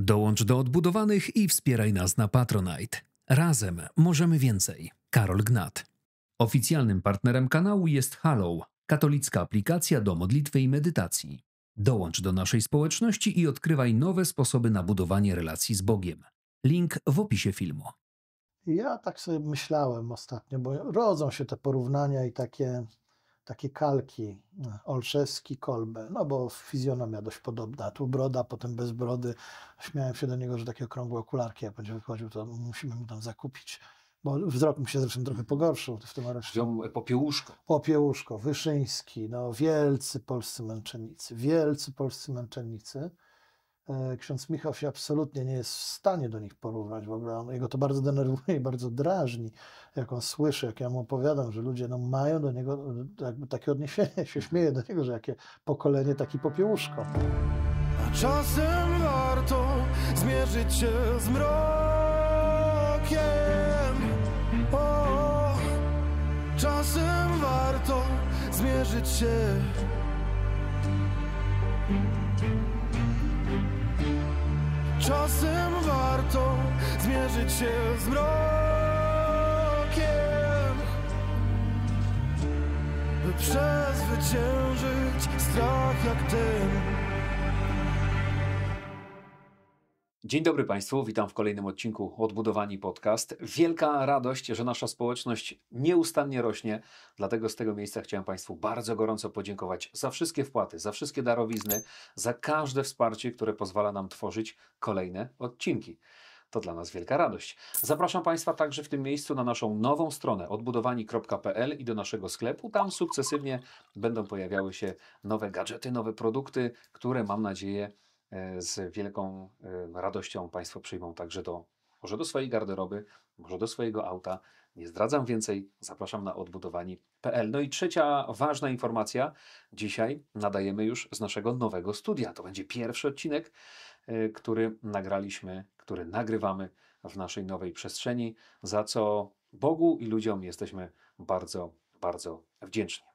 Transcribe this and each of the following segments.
Dołącz do odbudowanych i wspieraj nas na Patronite. Razem możemy więcej. Karol Gnat. Oficjalnym partnerem kanału jest Hallow, katolicka aplikacja do modlitwy i medytacji. Dołącz do naszej społeczności i odkrywaj nowe sposoby na budowanie relacji z Bogiem. Link w opisie filmu. Ja tak sobie myślałem ostatnio, bo rodzą się te porównania i takie takie kalki e, Olszewski, Kolbe, no bo fizjonomia dość podobna, tu broda, potem bez brody. Śmiałem się do niego, że takie okrągłe okularki, jak będzie wychodził, to musimy mu tam zakupić, bo wzrok mu się zresztą trochę pogorszył w tym areszcie. E, Popiełuszko. Popiełuszko, Wyszyński, no wielcy polscy męczennicy, wielcy polscy męczennicy. E, ksiądz Michał się absolutnie nie jest w stanie do nich porównać w ogóle. On, jego to bardzo denerwuje i bardzo drażni, jak on słyszy, jak ja mu opowiadam, że ludzie no, mają do niego e, jakby takie odniesienie, się śmieje do niego, że jakie pokolenie, taki popiełuszko. A czasem warto zmierzyć się z mrokiem. O, czasem warto zmierzyć się Czasem warto zmierzyć się z mrokiem By przezwyciężyć strach jak ten Dzień dobry Państwu, witam w kolejnym odcinku Odbudowani Podcast. Wielka radość, że nasza społeczność nieustannie rośnie, dlatego z tego miejsca chciałem Państwu bardzo gorąco podziękować za wszystkie wpłaty, za wszystkie darowizny, za każde wsparcie, które pozwala nam tworzyć kolejne odcinki. To dla nas wielka radość. Zapraszam Państwa także w tym miejscu na naszą nową stronę odbudowani.pl i do naszego sklepu. Tam sukcesywnie będą pojawiały się nowe gadżety, nowe produkty, które mam nadzieję E, z wielką e, radością Państwo przyjmą także do, może do swojej garderoby, może do swojego auta. Nie zdradzam więcej, zapraszam na odbudowani.pl. No i trzecia ważna informacja. Dzisiaj nadajemy już z naszego nowego studia. To będzie pierwszy odcinek, e, który nagraliśmy, który nagrywamy w naszej nowej przestrzeni, za co Bogu i ludziom jesteśmy bardzo, bardzo wdzięczni.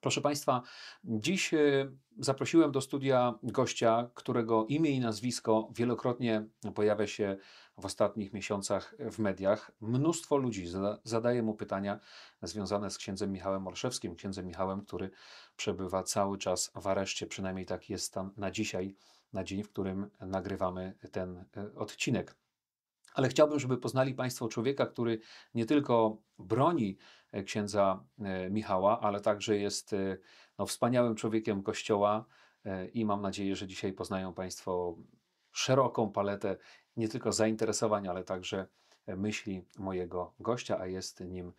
Proszę Państwa, dziś y, zaprosiłem do studia gościa, którego imię i nazwisko wielokrotnie pojawia się w ostatnich miesiącach w mediach. Mnóstwo ludzi zadaje mu pytania związane z księdzem Michałem Orszewskim, księdzem Michałem, który przebywa cały czas w areszcie, przynajmniej tak jest stan na dzisiaj, na dzień, w którym nagrywamy ten y, odcinek. Ale chciałbym, żeby poznali Państwo człowieka, który nie tylko broni e, księdza e, Michała, ale także jest e, no, wspaniałym człowiekiem Kościoła i mam nadzieję, że dzisiaj poznają Państwo szeroką paletę nie tylko zainteresowań, ale także myśli mojego gościa, a jest nim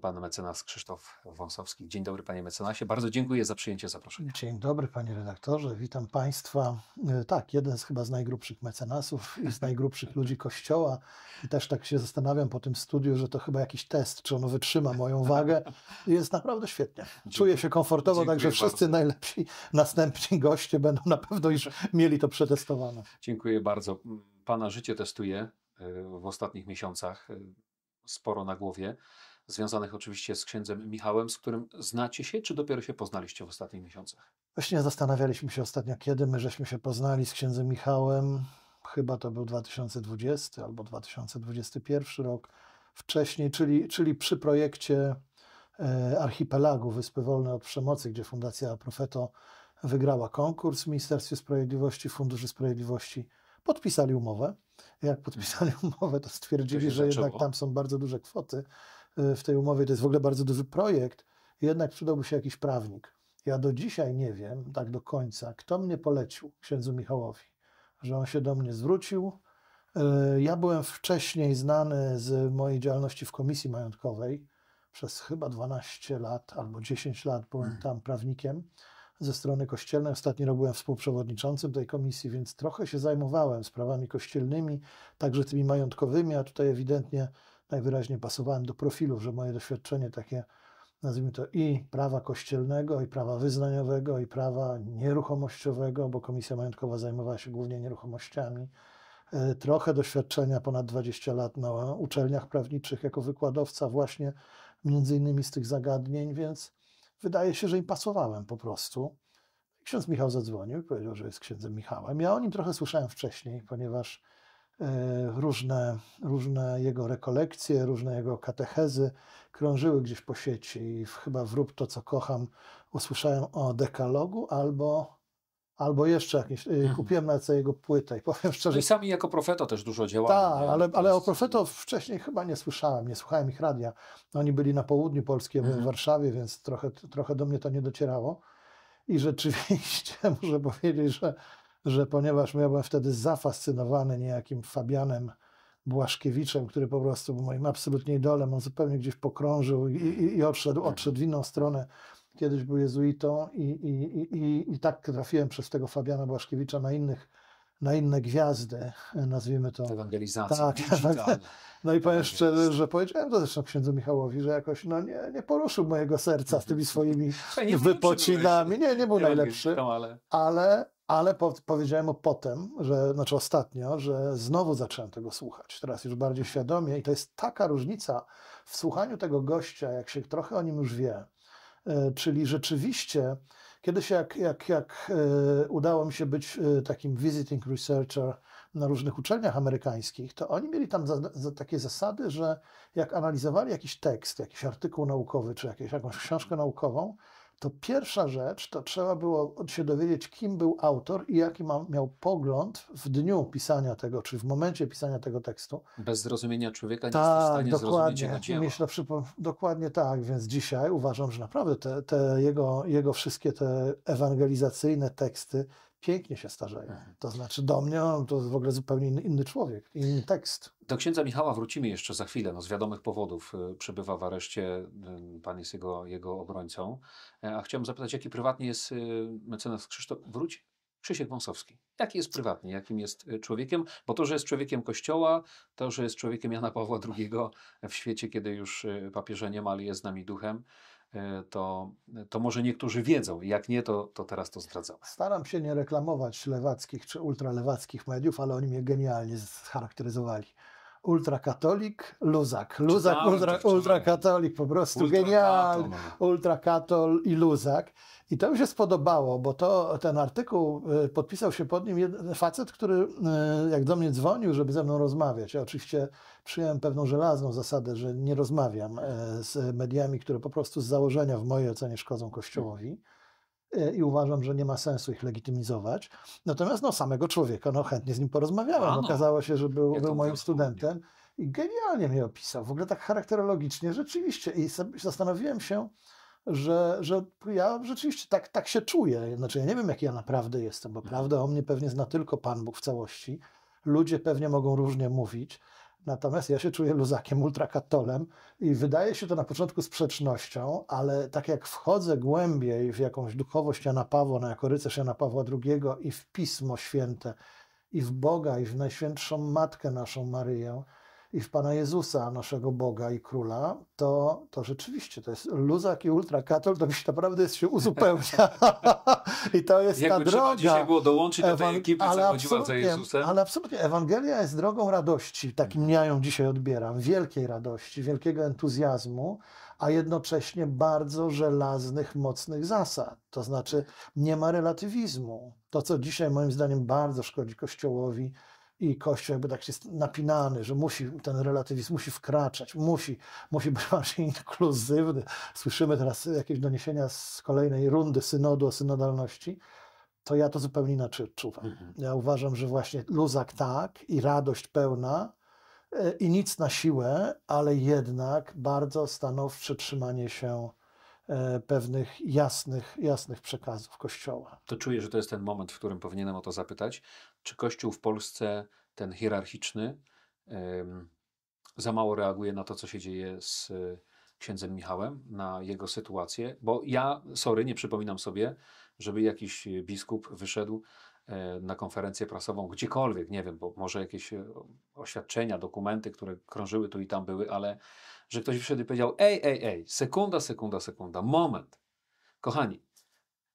pan mecenas Krzysztof Wąsowski. Dzień dobry panie mecenasie, bardzo dziękuję za przyjęcie zaproszenia. Dzień dobry panie redaktorze, witam państwa. E, tak, jeden z chyba z najgrubszych mecenasów i z najgrubszych ludzi kościoła i też tak się zastanawiam po tym studiu, że to chyba jakiś test, czy ono wytrzyma moją wagę. Jest naprawdę świetnie. Dziękuję. Czuję się komfortowo, dziękuję także wszyscy bardzo. najlepsi następni goście będą na pewno już mieli to przetestowane. Dziękuję bardzo. Pana życie testuję e, w ostatnich miesiącach, e, sporo na głowie związanych oczywiście z księdzem Michałem, z którym znacie się, czy dopiero się poznaliście w ostatnich miesiącach? Właśnie zastanawialiśmy się ostatnio, kiedy my żeśmy się poznali z księdzem Michałem. Chyba to był 2020 albo 2021 rok wcześniej, czyli, czyli przy projekcie e, archipelagu Wyspy Wolne od Przemocy, gdzie Fundacja Profeto wygrała konkurs w Ministerstwie Sprawiedliwości, Funduszy Sprawiedliwości. Podpisali umowę. Jak podpisali umowę, to stwierdzili, to że zaczęło. jednak tam są bardzo duże kwoty w tej umowie, to jest w ogóle bardzo duży projekt, jednak przydałby się jakiś prawnik. Ja do dzisiaj nie wiem, tak do końca, kto mnie polecił księdzu Michałowi, że on się do mnie zwrócił. E, ja byłem wcześniej znany z mojej działalności w Komisji Majątkowej. Przez chyba 12 lat albo 10 lat byłem mm. tam prawnikiem ze strony kościelnej. Ostatni rok byłem współprzewodniczącym tej komisji, więc trochę się zajmowałem sprawami kościelnymi, także tymi majątkowymi, a tutaj ewidentnie najwyraźniej tak pasowałem do profilów, że moje doświadczenie takie, nazwijmy to i prawa kościelnego, i prawa wyznaniowego, i prawa nieruchomościowego, bo Komisja Majątkowa zajmowała się głównie nieruchomościami. E, trochę doświadczenia, ponad 20 lat na uczelniach prawniczych jako wykładowca właśnie między innymi z tych zagadnień, więc wydaje się, że im pasowałem po prostu. Ksiądz Michał zadzwonił i powiedział, że jest księdzem Michałem. Ja o nim trochę słyszałem wcześniej, ponieważ E, różne, różne jego rekolekcje, różne jego katechezy krążyły gdzieś po sieci i chyba w Rób to, co kocham usłyszałem o dekalogu albo, albo jeszcze jakieś. Y, mhm. Kupiłem na jego płytę i powiem szczerze. No i sami jako profeto też dużo działali. Tak, ale, ale o profeto wcześniej chyba nie słyszałem, nie słuchałem ich radia. No, oni byli na południu Polski, ja byłem mhm. w Warszawie, więc trochę, trochę do mnie to nie docierało. I rzeczywiście muszę powiedzieć, że że ponieważ ja byłem wtedy zafascynowany niejakim Fabianem Błaszkiewiczem, który po prostu był moim absolutnie idolem, on zupełnie gdzieś pokrążył i, i, i odszedł, odszedł w inną stronę. Kiedyś był jezuitą i, i, i, i tak trafiłem przez tego Fabiana Błaszkiewicza na innych na inne gwiazdy, nazwijmy to. Ewangelizacja. Tak, tak, tak. No i powiem tak szczerze, że powiedziałem to zresztą księdzu Michałowi, że jakoś no, nie, nie poruszył mojego serca z tymi swoimi wypocinami. Nie, nie był najlepszy, ale, ale po, powiedziałem mu potem, że, znaczy ostatnio, że znowu zacząłem tego słuchać. Teraz już bardziej świadomie i to jest taka różnica w słuchaniu tego gościa, jak się trochę o nim już wie. E, czyli rzeczywiście, kiedyś jak, jak, jak e, udało mi się być e, takim visiting researcher na różnych uczelniach amerykańskich, to oni mieli tam za, za takie zasady, że jak analizowali jakiś tekst, jakiś artykuł naukowy czy jakieś, jakąś książkę naukową, to pierwsza rzecz to trzeba było się dowiedzieć, kim był autor i jaki ma, miał pogląd w dniu pisania tego, czy w momencie pisania tego tekstu. Bez zrozumienia człowieka nie tak, jesteś w stanie dokładnie, zrozumieć jego Myślę, dokładnie tak, więc dzisiaj uważam, że naprawdę te, te jego, jego wszystkie te ewangelizacyjne teksty pięknie się starzeje. Mhm. To znaczy do mnie no, to w ogóle zupełnie inny, człowiek, inny tekst. Do księdza Michała wrócimy jeszcze za chwilę. No, z wiadomych powodów y, przebywa w areszcie. Y, pan jest jego, jego obrońcą. E, a chciałem zapytać, jaki prywatnie jest y, mecenas Krzysztof... Wróć. Krzysiek Wąsowski. Jaki jest prywatnie, jakim jest człowiekiem? Bo to, że jest człowiekiem Kościoła, to, że jest człowiekiem Jana Pawła II w świecie, kiedy już papieża nie ma, ale jest z nami duchem, E, to, to może niektórzy wiedzą. Jak nie, to, to teraz to zdradzamy. Staram się nie reklamować lewackich czy ultralewackich mediów, ale oni mnie genialnie scharakteryzowali ultrakatolik, luzak. Luzak, ultra, tak ultrakatolik, po prostu ultra genialny. No. Ultrakatol i luzak. I to mi się spodobało, bo to, ten artykuł y, podpisał się pod nim jeden facet, który y, jak do mnie dzwonił, żeby ze mną rozmawiać. Ja oczywiście przyjąłem pewną żelazną zasadę, że nie rozmawiam y, z mediami, które po prostu z założenia w mojej ocenie szkodzą Kościołowi. Y, i uważam, że nie ma sensu ich legitymizować. Natomiast no, samego człowieka, no chętnie z nim porozmawiałem. Okazało się, że był, był moim studentem i genialnie mnie opisał. W ogóle tak charakterologicznie, rzeczywiście. I zastanowiłem się, że, że ja rzeczywiście tak, tak się czuję. Znaczy, ja nie wiem, jaki ja naprawdę jestem, bo mhm. prawda o mnie pewnie zna tylko Pan Bóg w całości. Ludzie pewnie mogą różnie mówić. Natomiast ja się czuję luzakiem, ultrakatolem i wydaje się to na początku sprzecznością, ale tak jak wchodzę głębiej w jakąś duchowość Jana Pawła, na jako rycerz Jana Pawła II i w Pismo Święte, i w Boga, i w Najświętszą Matkę naszą Maryję, i w Pana Jezusa, naszego Boga i Króla, to, to rzeczywiście to jest luzak i ultrakatol, to mi się naprawdę się uzupełnia. I to jest Jakby ta droga. dzisiaj było dołączyć do tej ekipy, ale co chodziła za Jezusem. Ale absolutnie, Ewangelia jest drogą radości, takim ja mhm. ją dzisiaj odbieram, wielkiej radości, wielkiego entuzjazmu, a jednocześnie bardzo żelaznych, mocnych zasad. To znaczy nie ma relatywizmu. To, co dzisiaj moim zdaniem bardzo szkodzi Kościołowi, i Kościół jakby tak jest napinany, że musi, ten relatywizm musi wkraczać, musi, musi być bardziej inkluzywny. Słyszymy teraz jakieś doniesienia z kolejnej rundy synodu o synodalności, to ja to zupełnie inaczej odczuwam. Mhm. Ja uważam, że właśnie luzak tak i radość pełna e, i nic na siłę, ale jednak bardzo stanowcze trzymanie się E, pewnych jasnych, jasnych przekazów Kościoła. To czuję, że to jest ten moment, w którym powinienem o to zapytać. Czy Kościół w Polsce, ten hierarchiczny, za mało reaguje na to, co się dzieje z e, księdzem Michałem, na jego sytuację? Bo ja, sorry, nie przypominam sobie, żeby jakiś e, biskup wyszedł E, na konferencję prasową, gdziekolwiek, nie wiem, bo może jakieś e, oświadczenia, dokumenty, które krążyły tu i tam były, ale że ktoś wtedy powiedział: Ej, ej, ej, sekunda, sekunda, sekunda, moment. Kochani,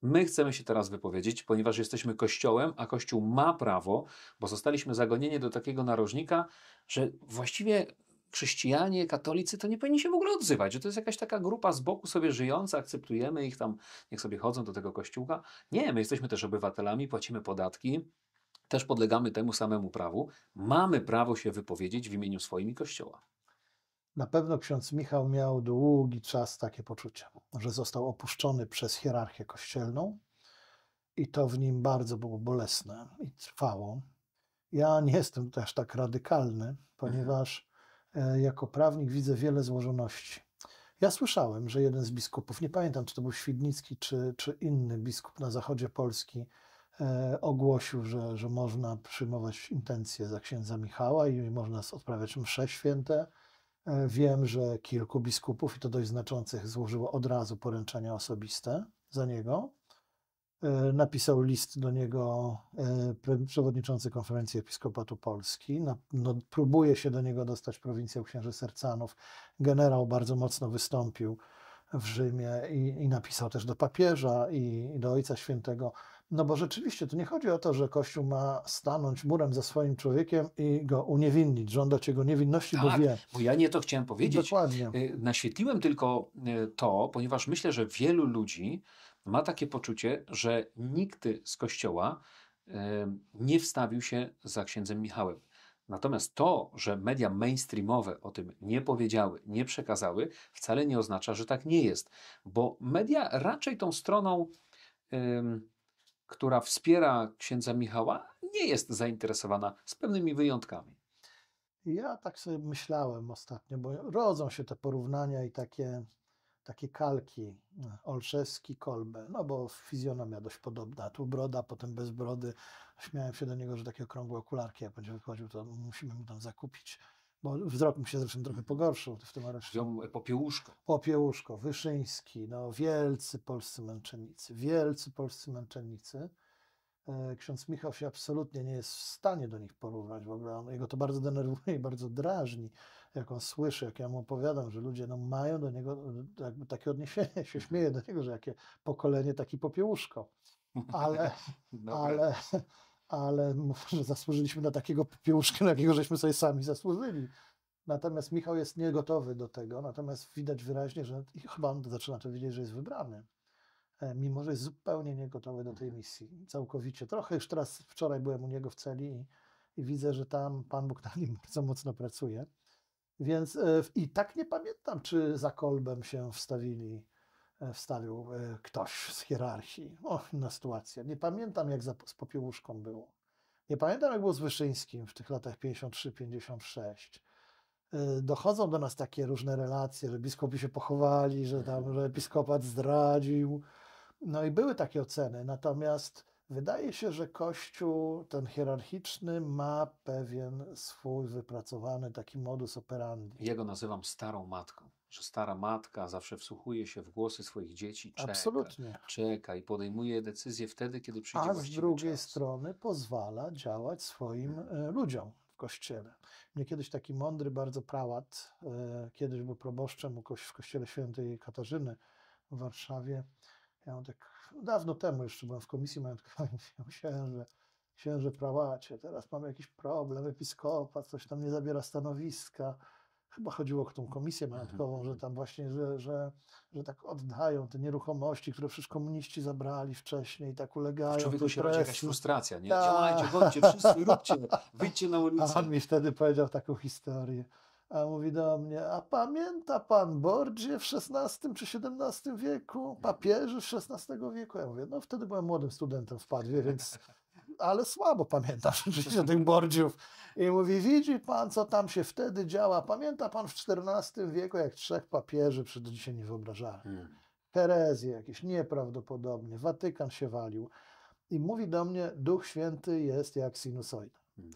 my chcemy się teraz wypowiedzieć, ponieważ jesteśmy kościołem, a kościół ma prawo, bo zostaliśmy zagonieni do takiego narożnika, że właściwie chrześcijanie, katolicy to nie powinni się w ogóle odzywać, że to jest jakaś taka grupa z boku sobie żyjąca, akceptujemy ich tam, niech sobie chodzą do tego kościółka. Nie, my jesteśmy też obywatelami, płacimy podatki, też podlegamy temu samemu prawu. Mamy prawo się wypowiedzieć w imieniu swoim i kościoła. Na pewno ksiądz Michał miał długi czas takie poczucie, że został opuszczony przez hierarchię kościelną i to w nim bardzo było bolesne i trwało. Ja nie jestem też tak radykalny, mhm. ponieważ E, jako prawnik widzę wiele złożoności. Ja słyszałem, że jeden z biskupów, nie pamiętam czy to był Świdnicki, czy, czy inny biskup na zachodzie Polski, e, ogłosił, że, że można przyjmować intencje za księdza Michała i można odprawiać msze święte. E, wiem, że kilku biskupów, i to dość znaczących, złożyło od razu poręczenia osobiste za niego. E, napisał list do niego e, przewodniczący konferencji episkopatu Polski. No, no, próbuje się do niego dostać prowincję księży Sercanów. Generał bardzo mocno wystąpił w Rzymie i, i napisał też do papieża i, i, do Ojca Świętego. No bo rzeczywiście tu nie chodzi o to, że Kościół ma stanąć murem za swoim człowiekiem i go uniewinnić, żądać jego niewinności, tak, bo wie. Bo ja nie to chciałem powiedzieć. Dokładnie. E, naświetliłem tylko to, ponieważ myślę, że wielu ludzi ma takie poczucie, że nikt z kościoła nie wstawił się za księdzem Michałem. Natomiast to, że media mainstreamowe o tym nie powiedziały, nie przekazały, wcale nie oznacza, że tak nie jest, bo media raczej tą stroną, która wspiera księdza Michała, nie jest zainteresowana z pewnymi wyjątkami. Ja tak sobie myślałem ostatnio, bo rodzą się te porównania i takie takie kalki, Olszewski, Kolbe, no bo fizjonomia dość podobna, tu broda, potem bez brody. Śmiałem się do niego, że takie okrągłe okularki, jak będzie wychodził, to musimy mu tam zakupić bo wzrok mi się zresztą trochę pogorszył w tym areszcie. Wziął Popiełuszko. Popiełuszko, Wyszyński, no wielcy polscy męczennicy, wielcy polscy męczennicy. E, ksiądz Michał się absolutnie nie jest w stanie do nich porównać w ogóle. Jego to bardzo denerwuje i bardzo drażni jak on słyszy, jak ja mu opowiadam, że ludzie no, mają do niego jakby takie odniesienie, się mhm. śmieje do niego, że jakie pokolenie, taki popiełuszko. Ale, ale, ale że zasłużyliśmy na takiego popiełuszka, na jakiego żeśmy sobie sami zasłużyli. Natomiast Michał jest niegotowy do tego, natomiast widać wyraźnie, że i chyba on zaczyna to widzieć, że jest wybrany. E, mimo, że jest zupełnie niegotowy do tej mhm. misji, całkowicie. Trochę już teraz, wczoraj byłem u niego w celi i, i widzę, że tam Pan Bóg na nim bardzo mocno pracuje. Więc e, i tak nie pamiętam, czy za kolbem się wstawili, e, wstawił e, ktoś z hierarchii. O, inna sytuacja. Nie pamiętam, jak za, z popiełuszką było. Nie pamiętam, jak było z Wyszyńskim w tych latach 53-56 dochodzą do nas takie różne relacje, że biskupi się pochowali, że tam że episkopat zdradził. No i były takie oceny. Natomiast Wydaje się, że Kościół ten hierarchiczny ma pewien swój wypracowany taki modus operandi. Jego nazywam starą matką. Że stara matka zawsze wsłuchuje się w głosy swoich dzieci, czeka, Absolutnie. czeka i podejmuje decyzje wtedy, kiedy przyjdzie A z drugiej czas. strony pozwala działać swoim hmm. ludziom w kościele. Mnie kiedyś taki mądry bardzo prałat, e, kiedyś był proboszczem w kościele świętej Katarzyny w Warszawie, ja on tak dawno temu jeszcze byłem w komisji majątkowej, myślałem, że księże prałacie, teraz mamy jakiś problem, episkopat, coś tam nie zabiera stanowiska. Chyba chodziło o tą komisję mhm, majątkową, że mhm. tam właśnie, że, że, że tak oddają te nieruchomości, które przecież komuniści zabrali wcześniej tak ulegają. W człowieku się rodzi jakaś frustracja, nie? Tak. Działajcie, chodźcie, wszyscy róbcie, wyjdźcie na ulicę. A on mi wtedy powiedział taką historię a mówi do mnie, a pamięta pan Bordzie w XVI czy XVII wieku, papieży z XVI wieku? Ja mówię, no wtedy byłem młodym studentem w Padwie, więc ale słabo pamiętam rzeczywiście tych Bordziów. I mówi, widzi pan, co tam się wtedy działa. Pamięta pan w XIV wieku, jak trzech papieży przed dzisiaj nie wyobrażali. Hmm. Herezje jakieś, nieprawdopodobnie. Watykan się walił. I mówi do mnie, Duch Święty jest jak sinusoida. Hmm.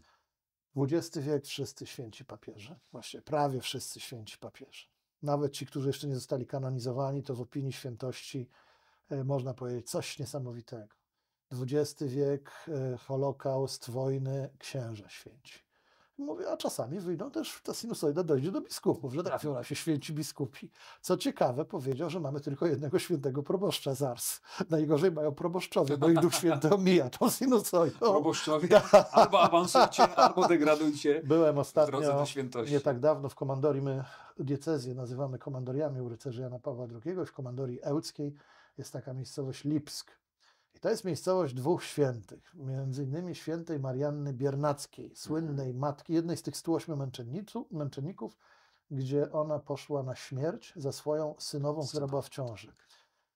XX wiek wszyscy święci papieże. Właściwie prawie wszyscy święci papieże. Nawet ci, którzy jeszcze nie zostali kanonizowani, to w opinii świętości e, można powiedzieć coś niesamowitego. XX wiek, e, Holokaust, wojny, księża święci. Mówię, a czasami wyjdą też, ta sinusoida dojdzie do biskupów, że trafią na się święci biskupi. Co ciekawe, powiedział, że mamy tylko jednego świętego proboszcza zars. Najgorzej mają proboszczowie, bo i Duch Święty omija tą sinusoidą. Proboszczowie tak. albo awansujcie, albo degradujcie. Byłem ostatnio, nie tak dawno, w komandorii, my diecezję nazywamy komandoriami u rycerza Jana Pawła II, w komandorii ełckiej jest taka miejscowość Lipsk i to jest miejscowość dwóch świętych, między innymi świętej Marianny Biernackiej, mhm. słynnej matki, jednej z tych 108 męczenników, gdzie ona poszła na śmierć za swoją synową, która była w ciąży.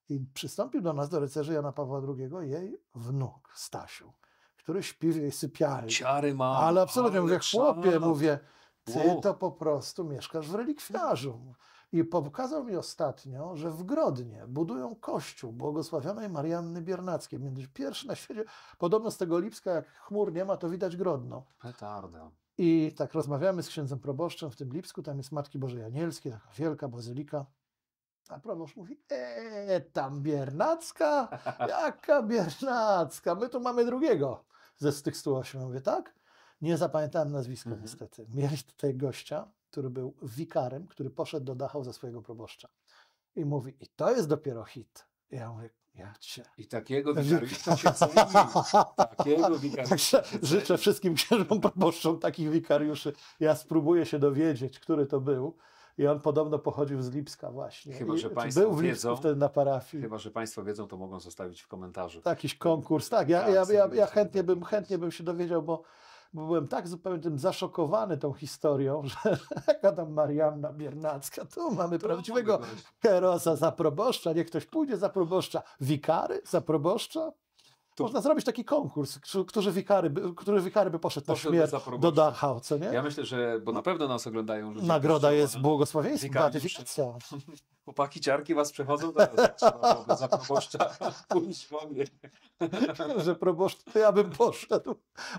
I przystąpił do nas, do rycerzy Jana Pawła II, jej wnuk Stasiu, który śpi w jej sypialni. Ciary ma. Ale absolutnie, ale mówię, szana, chłopie, mówię, ty to po prostu mieszkasz w relikwiarzu. I pokazał mi ostatnio, że w Grodnie budują kościół błogosławionej Marianny Biernackiej. Między pierwszy na świecie, podobno z tego Lipska, jak chmur nie ma, to widać Grodno. Petarda. I tak rozmawiamy z księdzem proboszczem w tym Lipsku, tam jest Matki Bożej Anielskiej, taka wielka bazylika. A proboszcz mówi, eee, tam Biernacka? Jaka Biernacka? My tu mamy drugiego ze z tych 108. Ja mówię, tak? Nie zapamiętałem nazwiska mhm. niestety. Mieliśmy tutaj gościa, który był wikarem, który poszedł do Dachau za swojego proboszcza. I mówi, i to jest dopiero hit. I ja mówię, ja cię. I takiego wikariusza się ceni. Takiego wikariusza. Także życzę wszystkim księżom proboszczom takich wikariuszy. Ja spróbuję się dowiedzieć, który to był. I on podobno pochodził z Lipska właśnie. Chyba, że I Państwo był w Lipsku wiedzą, wtedy na parafii. Chyba, że Państwo wiedzą, to mogą zostawić w komentarzu. Jakiś konkurs, tak. Ja, ja, ja, ja chętnie, bym, chętnie bym się dowiedział, bo bo byłem tak zupełnie tym zaszokowany tą historią, że jaka tam Marianna Biernacka, tu mamy to prawdziwego Kerosa za proboszcza, niech ktoś pójdzie za proboszcza. Wikary za proboszcza? To... Można zrobić taki konkurs, który wikary, który wikary by poszedł na śmierć do Dachau, co nie? Ja myślę, że, bo na pewno nas oglądają ludzie. Nagroda jest e, błogosławieństwem, gratyfikacja. Chłopaki, ciarki was przechodzą teraz, trzeba za proboszcza pójść że proboszcz, to ja bym poszedł.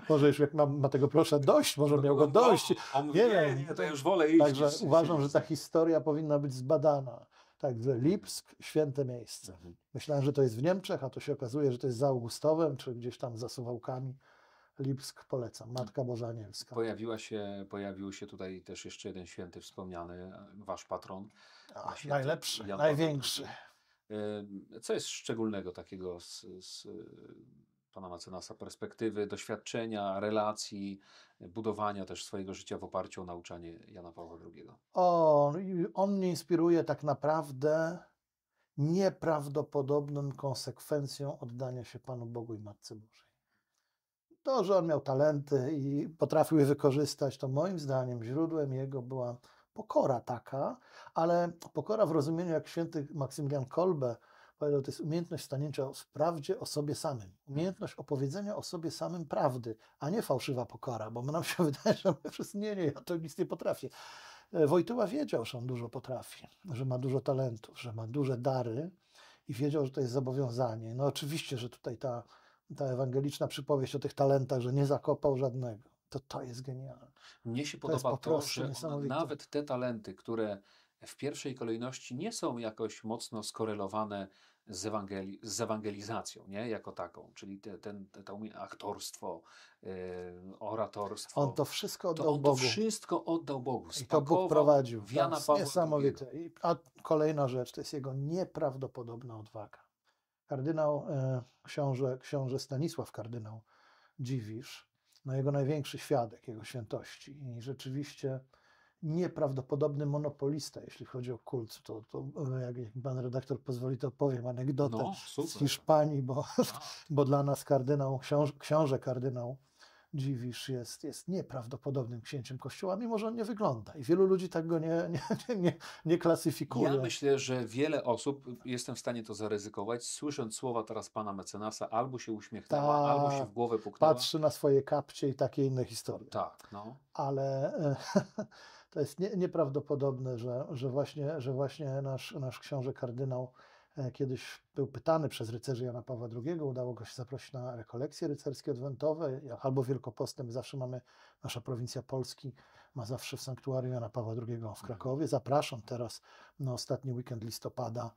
Może już jak ma, ma tego proszę dość, może miał go no, no, dość. nie, nie, nie, to ja już wolę iść. Także uważam, że ta historia powinna być zbadana. Także Lipsk, święte miejsce. Mhm. Myślałem, że to jest w Niemczech, a to się okazuje, że to jest za Augustowem, czy gdzieś tam za Suwałkami. Lipsk polecam, Matka Boża Anielska. Pojawiła się, pojawił się tutaj też jeszcze jeden święty wspomniany, wasz patron. A, święty najlepszy, Jan największy. Y, co jest szczególnego takiego z, z pana Macenasa perspektywy, doświadczenia, relacji, budowania też swojego życia w oparciu o nauczanie Jana Pawła II? O, on mnie inspiruje tak naprawdę nieprawdopodobną konsekwencją oddania się Panu Bogu i Matce Bożej. To, że on miał talenty i potrafił je wykorzystać, to moim zdaniem źródłem jego była pokora taka, ale pokora w rozumieniu, jak święty Maksymilian Kolbe powiedział, to jest umiejętność stanięcia w prawdzie o sobie samym. Umiejętność opowiedzenia o sobie samym prawdy, a nie fałszywa pokora, bo nam się wydaje, że my wszyscy, nie, nie, ja to nic nie potrafię. E, Wojtyła wiedział, że on dużo potrafi, że ma dużo talentów, że ma duże dary i wiedział, że to jest zobowiązanie. No oczywiście, że tutaj ta, ta ewangeliczna przypowieść o tych talentach, że nie zakopał żadnego. To, to jest genialne. Mnie się to podoba to, że nawet te talenty, które w pierwszej kolejności nie są jakoś mocno skorelowane z, ewangeli z ewangelizacją, nie? Jako taką, czyli te, ten, to aktorstwo, yy, oratorstwo. On to wszystko oddał to on Bogu. to wszystko oddał Bogu. I to Bóg prowadził. Wiana to jest niesamowite. a kolejna rzecz, to jest jego nieprawdopodobna odwaga. Kardynał, e, książę, książę Stanisław kardynał Dziwisz, no jego największy świadek jego świętości. I rzeczywiście nieprawdopodobny monopolista, jeśli chodzi o kult. To, to no, jak, jak pan redaktor pozwoli, to powiem anegdotę no, z Hiszpanii, bo, tak. bo dla nas kardynał, książ, książę kardynał Dziwisz jest, jest nieprawdopodobnym księciem kościoła, mimo że on nie wygląda. I wielu ludzi tak go nie, nie, nie, nie, klasyfikuje. Ja myślę, że wiele osób, jestem w stanie to zaryzykować, słysząc słowa teraz pana mecenasa, albo się uśmiechnęła, Ta, albo się w tak. głowę puknęła. Patrzy na swoje kapcie i takie inne historie. Tak, no. Ale... E, to jest nie, nieprawdopodobne, że, że właśnie, że właśnie nasz, nasz książę kardynał e, kiedyś był pytany przez rycerzy Jana Pawła II, udało go się zaprosić na rekolekcje rycerskie odwentowe, albo Wielkopostęp, zawsze mamy, nasza prowincja Polski ma zawsze w sanktuarium Jana Pawła II w mhm. Krakowie. Zapraszam teraz na ostatni weekend listopada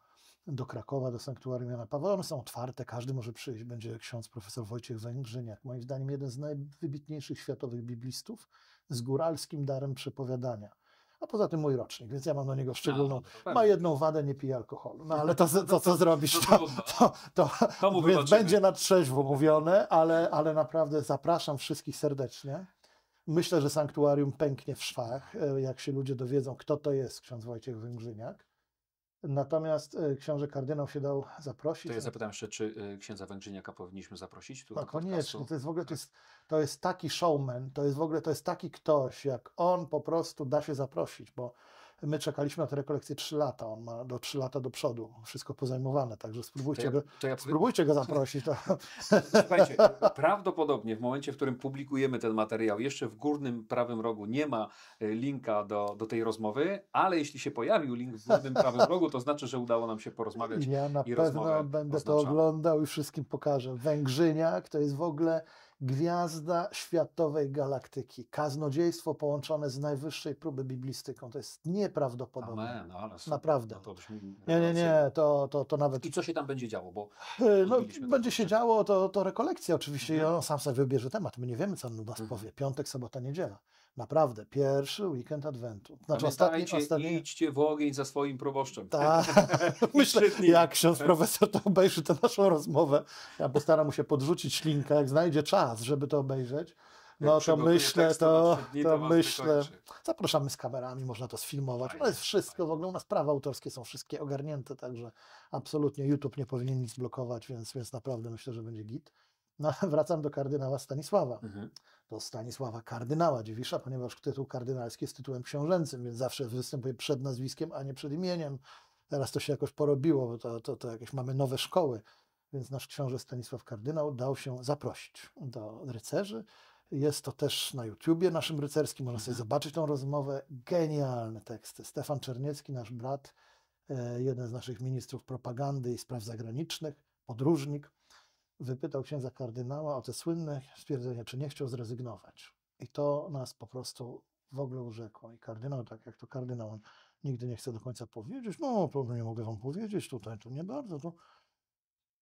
do Krakowa, do sanktuarium Jana Pawła. One są otwarte, każdy może przyjść. Będzie ksiądz profesor Wojciech Węgrzyniak, moim zdaniem jeden z najwybitniejszych światowych biblistów z góralskim darem przepowiadania. A poza tym mój rocznik, więc ja mam do niego szczególną. ma jedną wadę, nie pije alkoholu. No ale to, to, to co zrobisz, to, to, to, to więc będzie na trzeźwo mówione, ale, ale naprawdę zapraszam wszystkich serdecznie. Myślę, że sanktuarium pęknie w szwach, e, jak się ludzie dowiedzą, kto to jest ksiądz Wojciech Węgrzyniak. Natomiast e, książę kardynał się dał zaprosić. To ja zapytam jeszcze, czy e, księdza Węgrzyniaka powinniśmy zaprosić? Tu no koniecznie, to jest w ogóle, to tak. jest, to jest taki showman, to jest w ogóle, to jest taki ktoś, jak on po prostu da się zaprosić, bo My czekaliśmy na te rekolekcje 3 lata, on ma do 3 lata do przodu, wszystko pozajmowane, także spróbujcie, to ja, to ja... go, spróbujcie go zaprosić. To... No. Słuchajcie, prawdopodobnie w momencie, w którym publikujemy ten materiał, jeszcze w górnym prawym rogu nie ma y, linka do, do tej rozmowy, ale jeśli się pojawił link w górnym prawym rogu, to znaczy, że udało nam się porozmawiać. Ja na pewno będę to oglądał i wszystkim pokażę. Węgrzyniak to jest w ogóle gwiazda światowej galaktyki. Kaznodziejstwo połączone z najwyższej próby biblistyką. To jest nieprawdopodobne. Amen, ale Naprawdę. No to nie, nie, nie, to, to, to nawet... I co się tam będzie działo? Bo e, no, będzie się działo, to, to rekolekcja oczywiście mhm. i on sam sobie wybierze temat. My nie wiemy, co on nas mhm. powie. Piątek, sobota, niedziela naprawdę pierwszy weekend Adwentu. Znaczy ostatni, ostatni... idźcie w ogień za swoim proboszczem. Tak, myślę, jak ksiądz profesor to obejrzy tę naszą rozmowę, ja postaram się podrzucić linka, jak znajdzie czas, żeby to obejrzeć. No to myślę, to, to myślę. Zapraszamy z kamerami, można to sfilmować. To jest wszystko, w ogóle u nas prawa autorskie są wszystkie ogarnięte, także absolutnie YouTube nie powinien nic blokować, więc, więc naprawdę myślę, że będzie git. No, wracam do kardynała Stanisława. Mhm do Stanisława kardynała Dziwisza, ponieważ tytuł kardynalski jest tytułem książęcym, więc zawsze występuje przed nazwiskiem, a nie przed imieniem. Teraz to się jakoś porobiło, bo to, to, to jakieś mamy nowe szkoły, więc nasz książę Stanisław Kardynał dał się zaprosić do rycerzy. Jest to też na YouTubie naszym rycerskim, można sobie mhm. zobaczyć tą rozmowę. Genialne teksty. Stefan Czerniecki, nasz brat, e, jeden z naszych ministrów propagandy i spraw zagranicznych, podróżnik, wypytał księdza kardynała o te słynne stwierdzenie, czy nie chciał zrezygnować. I to nas po prostu w ogóle urzekło. I kardynał, tak jak to kardynał, on nigdy nie chce do końca powiedzieć, no pewnie nie mogę wam powiedzieć, tutaj to nie bardzo, to...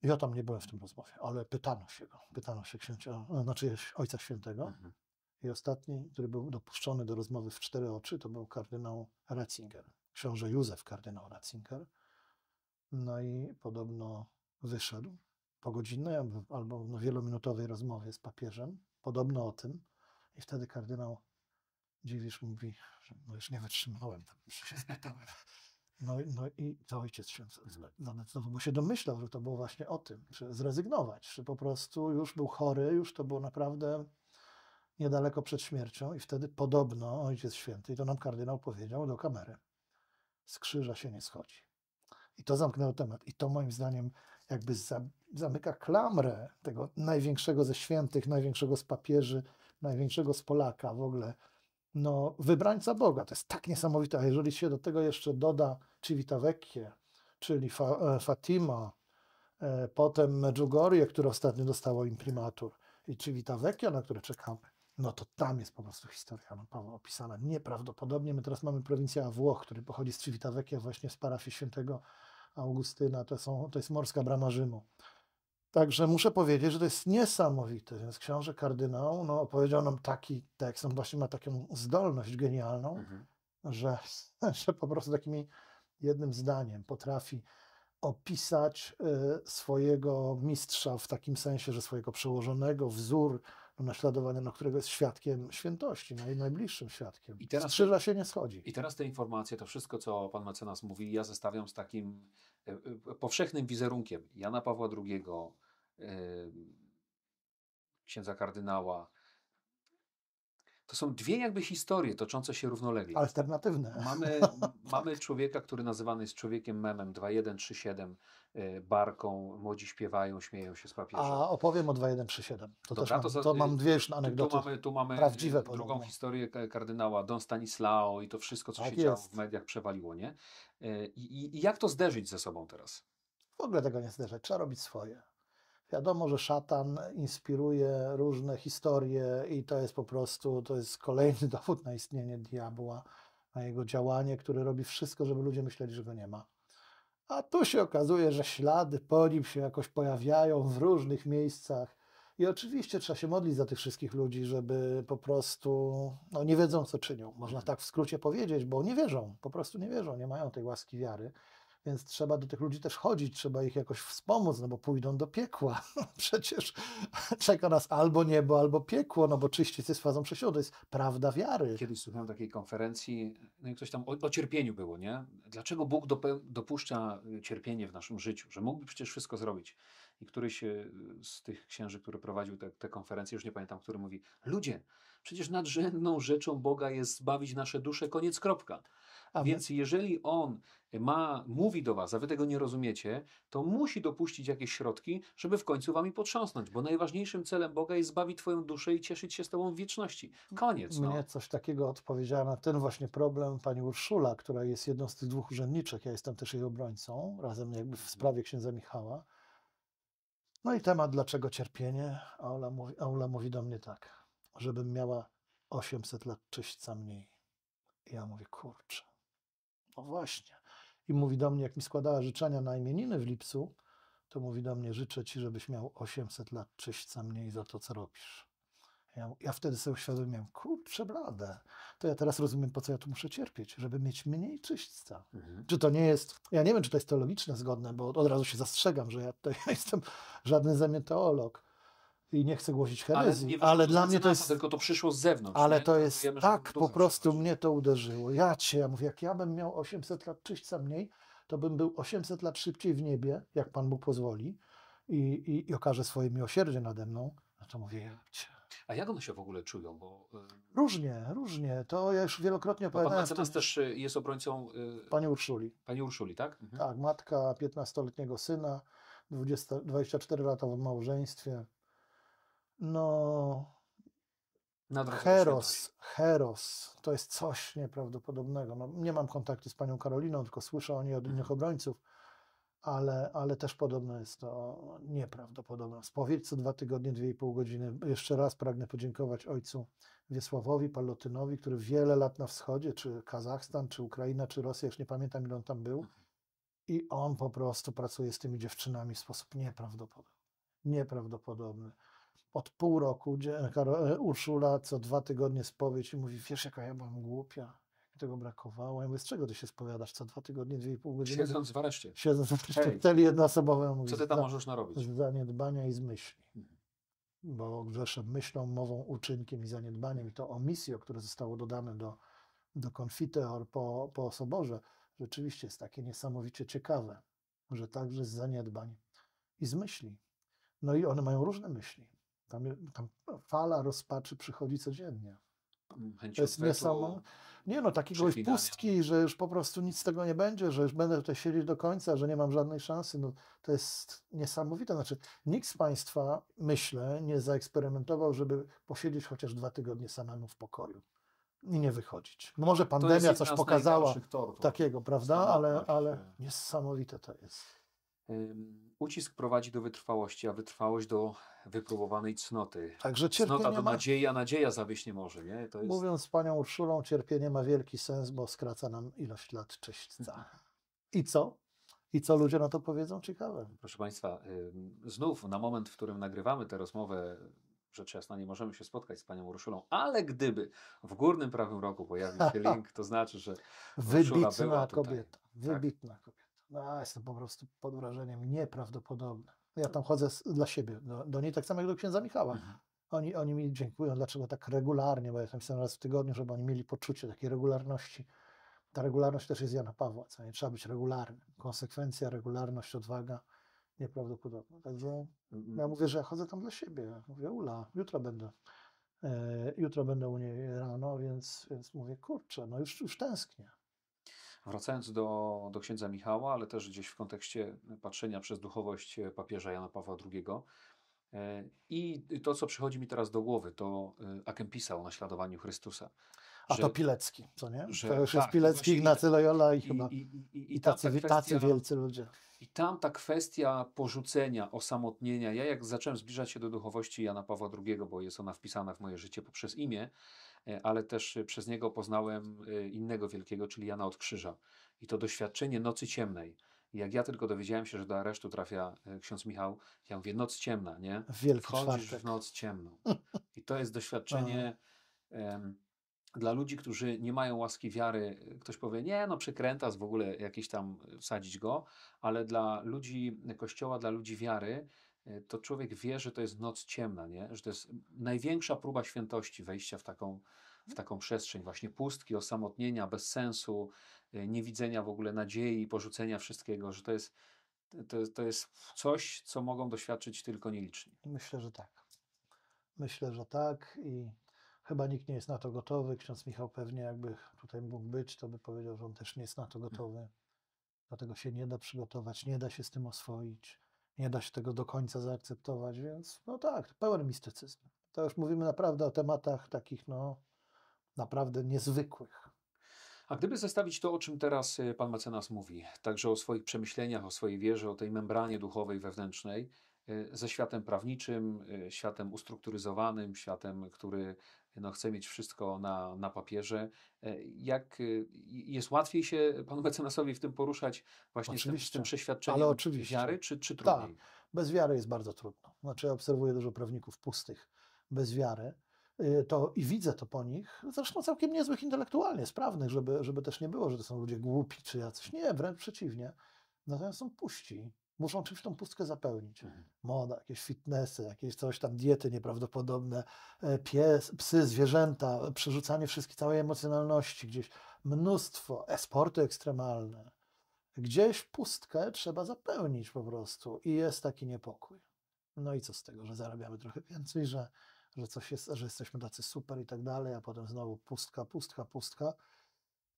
Ja tam nie byłem w tym rozmowie, ale pytano się go, pytano się księcia, e, znaczy Ojca Świętego. Mhm. I ostatni, który był dopuszczony do rozmowy w cztery oczy, to był kardynał Ratzinger, książę Józef kardynał Ratzinger. No i podobno wyszedł po godzinnej albo no wielominutowej rozmowie z papieżem, podobno o tym. I wtedy kardynał Dziwisz mówi, że no już nie wytrzymałem, tam się spytałem. No, no i to ojciec święty znowu bo się domyślał, że to było właśnie o tym, czy zrezygnować, czy po prostu już był chory, już to było naprawdę niedaleko przed śmiercią i wtedy podobno ojciec święty, i to nam kardynał powiedział do kamery, z krzyża się nie schodzi. I to zamknęło temat. I to moim zdaniem jakby za, zamyka klamrę tego największego ze świętych, największego z papieży, największego z Polaka w ogóle. No, wybrańca Boga, to jest tak niesamowite, a jeżeli się do tego jeszcze doda Vecchie, czyli Fa, e, Fatima, e, potem Medjugorje, które ostatnio dostało imprimatur i Civitavecchia, na które czekamy, no to tam jest po prostu historia no, Pawła opisana nieprawdopodobnie. My teraz mamy prowincję Włoch, który pochodzi z Civitavecchia właśnie z parafii świętego Augustyna, to, są, to jest morska brama Rzymu. Także muszę powiedzieć, że to jest niesamowite, więc książę kardynał no, opowiedział nam taki tekst, on właśnie ma taką zdolność genialną, mhm. że, że po prostu takimi jednym zdaniem potrafi opisać y, swojego mistrza w takim sensie, że swojego przełożonego, wzór, naśladowania, no, którego jest świadkiem świętości, naj, najbliższym świadkiem. I teraz Strzyża się nie schodzi. I teraz te informacje, to wszystko, co pan mecenas mówi, ja zestawiam z takim e, e, powszechnym wizerunkiem Jana Pawła II, e, księdza kardynała, to są dwie jakby historie toczące się równolegle. Alternatywne. Mamy, mamy człowieka, który nazywany jest człowiekiem memem 2137, y, barką, młodzi śpiewają, śmieją się z papieża. A opowiem o 2137. To, Dobra, to, to mam dwie już anegdoty. Tu mamy, tu mamy prawdziwe y, drugą historię kardynała Don Stanislao i to wszystko, co tak się jest. działo w mediach przewaliło, nie? Y, I, i, I jak to zderzyć ze sobą teraz? W ogóle tego nie zderzać, trzeba robić swoje. Wiadomo, że szatan inspiruje różne historie i to jest po prostu, to jest kolejny dowód na istnienie diabła, na jego działanie, który robi wszystko, żeby ludzie myśleli, że go nie ma. A tu się okazuje, że ślady po nim się jakoś pojawiają w różnych miejscach. I oczywiście trzeba się modlić za tych wszystkich ludzi, żeby po prostu no, nie wiedzą, co czynią. Można mhm. tak w skrócie powiedzieć, bo nie wierzą, po prostu nie wierzą, nie mają tej łaski wiary więc trzeba do tych ludzi też chodzić, trzeba ich jakoś wspomóc, no bo pójdą do piekła. Przecież czeka nas albo niebo, albo piekło, no bo czyścicy swadzą przesiądą, to jest prawda wiary. Kiedyś słuchałem takiej konferencji, no i ktoś tam o, o cierpieniu było, nie? Dlaczego Bóg dopuszcza y, cierpienie w naszym życiu, że mógłby przecież wszystko zrobić? I któryś y, z tych księży, który prowadził te, te konferencje, już nie pamiętam, który mówi, ludzie, przecież nadrzędną rzeczą Boga jest zbawić nasze dusze, koniec, kropka. A więc jeżeli on ma, mówi do was, a wy tego nie rozumiecie, to musi dopuścić jakieś środki, żeby w końcu wami potrząsnąć, bo najważniejszym celem Boga jest zbawić twoją duszę i cieszyć się z tobą w wieczności. Koniec. No. Mnie coś takiego odpowiedziała na ten właśnie problem pani Urszula, która jest jedną z tych dwóch urzędniczek, ja jestem też jej obrońcą, razem jakby w sprawie księdza Michała. No i temat, dlaczego cierpienie, a Ola mówi, Ola mówi do mnie tak, żebym miała 800 lat czyśćca mniej. I ja mówię, kurczę. No właśnie. I mówi do mnie, jak mi składała życzenia na imieniny w lipcu, to mówi do mnie, życzę ci, żebyś miał 800 lat czyśca mniej za to, co robisz. Ja, ja wtedy sobie uświadomiłem, kurczę blade, to ja teraz rozumiem, po co ja tu muszę cierpieć, żeby mieć mniej czyśćca. Mhm. Czy to nie jest, ja nie wiem, czy to jest teologiczne zgodne, bo od razu się zastrzegam, że ja, ja jestem żaden ze mnie teolog, i nie chcę głosić herezji, ale, ale dla mnie to jest... Tylko to przyszło z zewnątrz. Ale nie? to jest, Wiemy, tak, po prostu mnie to uderzyło. Ja cię, ja mówię, jak ja bym miał 800 lat czyśćca mniej, to bym był 800 lat szybciej w niebie, jak Pan Bóg pozwoli i, i, i okaże swoje miłosierdzie nade mną. No to mówię, ja cię. A jak one się w ogóle czują? Bo... Y, różnie, różnie. To ja już wielokrotnie Bo opowiadałem. Pan mecenas też y, jest obrońcą... Y, pani Urszuli. Pani Urszuli, tak? Mhm. Tak, matka 15-letniego syna, 24 lata w małżeństwie, no. Heros, Heros, to jest coś nieprawdopodobnego. No, nie mam kontaktu z panią Karoliną, tylko słyszę o niej od innych mhm. obrońców, ale, ale też podobno jest to nieprawdopodobne. spowiedź. Co dwa tygodnie, dwie i pół godziny. Jeszcze raz pragnę podziękować ojcu Wiesławowi Palotynowi, który wiele lat na wschodzie, czy Kazachstan, czy Ukraina, czy Rosja, już nie pamiętam ile on tam był. Mhm. I on po prostu pracuje z tymi dziewczynami w sposób nieprawdopodobny. Nieprawdopodobny od pół roku e, Urszula co dwa tygodnie spowiedź i mówi, wiesz jaka ja byłam głupia, tego brakowało. Ja mówię, z czego ty się spowiadasz? Co dwa tygodnie, dwie i pół godziny? Siedząc w areszcie. Siedząc w areszcie, jednoosobowe. Ja mówię, co ty tam możesz narobić? Zaniedbania i z myśli. Mhm. Bo grzeszę myślą, mową, uczynkiem i zaniedbaniem. I to omisjo, które zostało dodane do, do konfiteor po, po soborze, rzeczywiście jest takie niesamowicie ciekawe, że także z zaniedbań i z myśli. No i one mają różne myśli. Tam, tam fala rozpaczy przychodzi codziennie. Mm, chęć to jest niesamowite. Nie no, takiego pustki, że już po prostu nic z tego nie będzie, że już będę tutaj siedzieć do końca, że nie mam żadnej szansy. No, to jest niesamowite. Znaczy, nikt z Państwa, myślę, nie zaeksperymentował, żeby posiedzieć chociaż dwa tygodnie samemu w pokoju i nie wychodzić. No może pandemia coś pokazała takiego, prawda? Ale, ale niesamowite to jest. Ucisk prowadzi do wytrwałości, a wytrwałość do wypróbowanej cnoty. Także cierpienie Cnota do ma... nadziei, a nadzieja zawieść nie może. Nie? To jest... Mówiąc z panią Urszulą, cierpienie ma wielki sens, bo skraca nam ilość lat czyśćca. I co? I co ludzie na to powiedzą? Ciekawe. Proszę Państwa, znów na moment, w którym nagrywamy tę rozmowę, rzecz jasna nie możemy się spotkać z panią Urszulą, ale gdyby w górnym prawym rogu pojawił się link, to znaczy, że Wybitna Urszula była tutaj. kobieta. Tak. Wybitna tak. kobieta. No, jestem po prostu pod wrażeniem nieprawdopodobny. Ja tam chodzę z, dla siebie, do, do, niej tak samo jak do księdza Michała. Mhm. Oni, oni mi dziękują, dlaczego tak regularnie, bo ja tam jestem raz w tygodniu, żeby oni mieli poczucie takiej regularności. Ta regularność też jest Jana Pawła, co nie trzeba być regularnym. Konsekwencja, regularność, odwaga nieprawdopodobna. Także mhm. ja mówię, że ja chodzę tam dla siebie. Ja mówię, ula, jutro będę. E, jutro będę u niej rano, więc, więc mówię, kurczę, no już, już tęsknię. Wracając do, do księdza Michała, ale też gdzieś w kontekście patrzenia przez duchowość papieża Jana Pawła II. E, I to, co przychodzi mi teraz do głowy, to e, Akempisa o naśladowaniu Chrystusa. A że, to Pilecki, co nie? Że, to już tak, jest Pilecki, Ignacy Loyola i, i chyba i, i, i tacy, kwestia, tacy wielcy ludzie. I tam ta kwestia porzucenia, osamotnienia. Ja jak zacząłem zbliżać się do duchowości Jana Pawła II, bo jest ona wpisana w moje życie poprzez imię, E, ale też e, przez niego poznałem e, innego wielkiego, czyli Jana od Krzyża. I to doświadczenie nocy ciemnej. Jak ja tylko dowiedziałem się, że do aresztu trafia ksiądz Michał, ja mówię, noc ciemna, nie? Wielki Wchodzisz czwartek. w noc ciemną. I to jest doświadczenie um, dla ludzi, którzy nie mają łaski wiary. Ktoś powie, nie, no przekrętas w ogóle jakiś tam, wsadzić go, ale dla ludzi kościoła, dla ludzi wiary, Y, to człowiek wie, że to jest noc ciemna, nie? że to jest największa próba świętości wejścia w taką, w taką przestrzeń właśnie pustki, osamotnienia, bez sensu, y, niewidzenia w ogóle nadziei, porzucenia wszystkiego, że to jest, to, to jest coś, co mogą doświadczyć tylko nieliczni. Myślę, że tak. Myślę, że tak i chyba nikt nie jest na to gotowy. Ksiądz Michał pewnie jakby tutaj mógł być, to by powiedział, że on też nie jest na to gotowy. Do tego się nie da przygotować, nie da się z tym oswoić nie da się tego do końca zaakceptować, więc no tak, pełen mistycyzm. To już mówimy naprawdę o tematach takich, no, naprawdę niezwykłych. A gdyby zestawić to, o czym teraz y, pan mecenas mówi, także o swoich przemyśleniach, o swojej wierze, o tej membranie duchowej wewnętrznej, Y, ze światem prawniczym, y, światem ustrukturyzowanym, światem, który no, chce mieć wszystko na, na papierze. E, jak y, jest łatwiej się panu mecenasowi w tym poruszać właśnie z tym, z tym przeświadczeniem ale oczywiście. wiary, czy, czy tak, trudniej? Tak, bez wiary jest bardzo trudno. Znaczy ja obserwuję dużo prawników pustych bez wiary to i widzę to po nich, zresztą całkiem niezłych intelektualnie, sprawnych, żeby, żeby też nie było, że to są ludzie głupi czy jacyś. Nie, wręcz przeciwnie. Natomiast są puści muszą czymś tą pustkę zapełnić. Mhm. Moda, jakieś fitnessy, jakieś coś tam, diety nieprawdopodobne, e, pies, psy, zwierzęta, e, przerzucanie wszystkich, całej emocjonalności gdzieś, mnóstwo, esporty ekstremalne. Gdzieś pustkę trzeba zapełnić po prostu i jest taki niepokój. No i co z tego, że zarabiamy trochę więcej, że, że, coś jest, że jesteśmy tacy super i tak dalej, a potem znowu pustka, pustka, pustka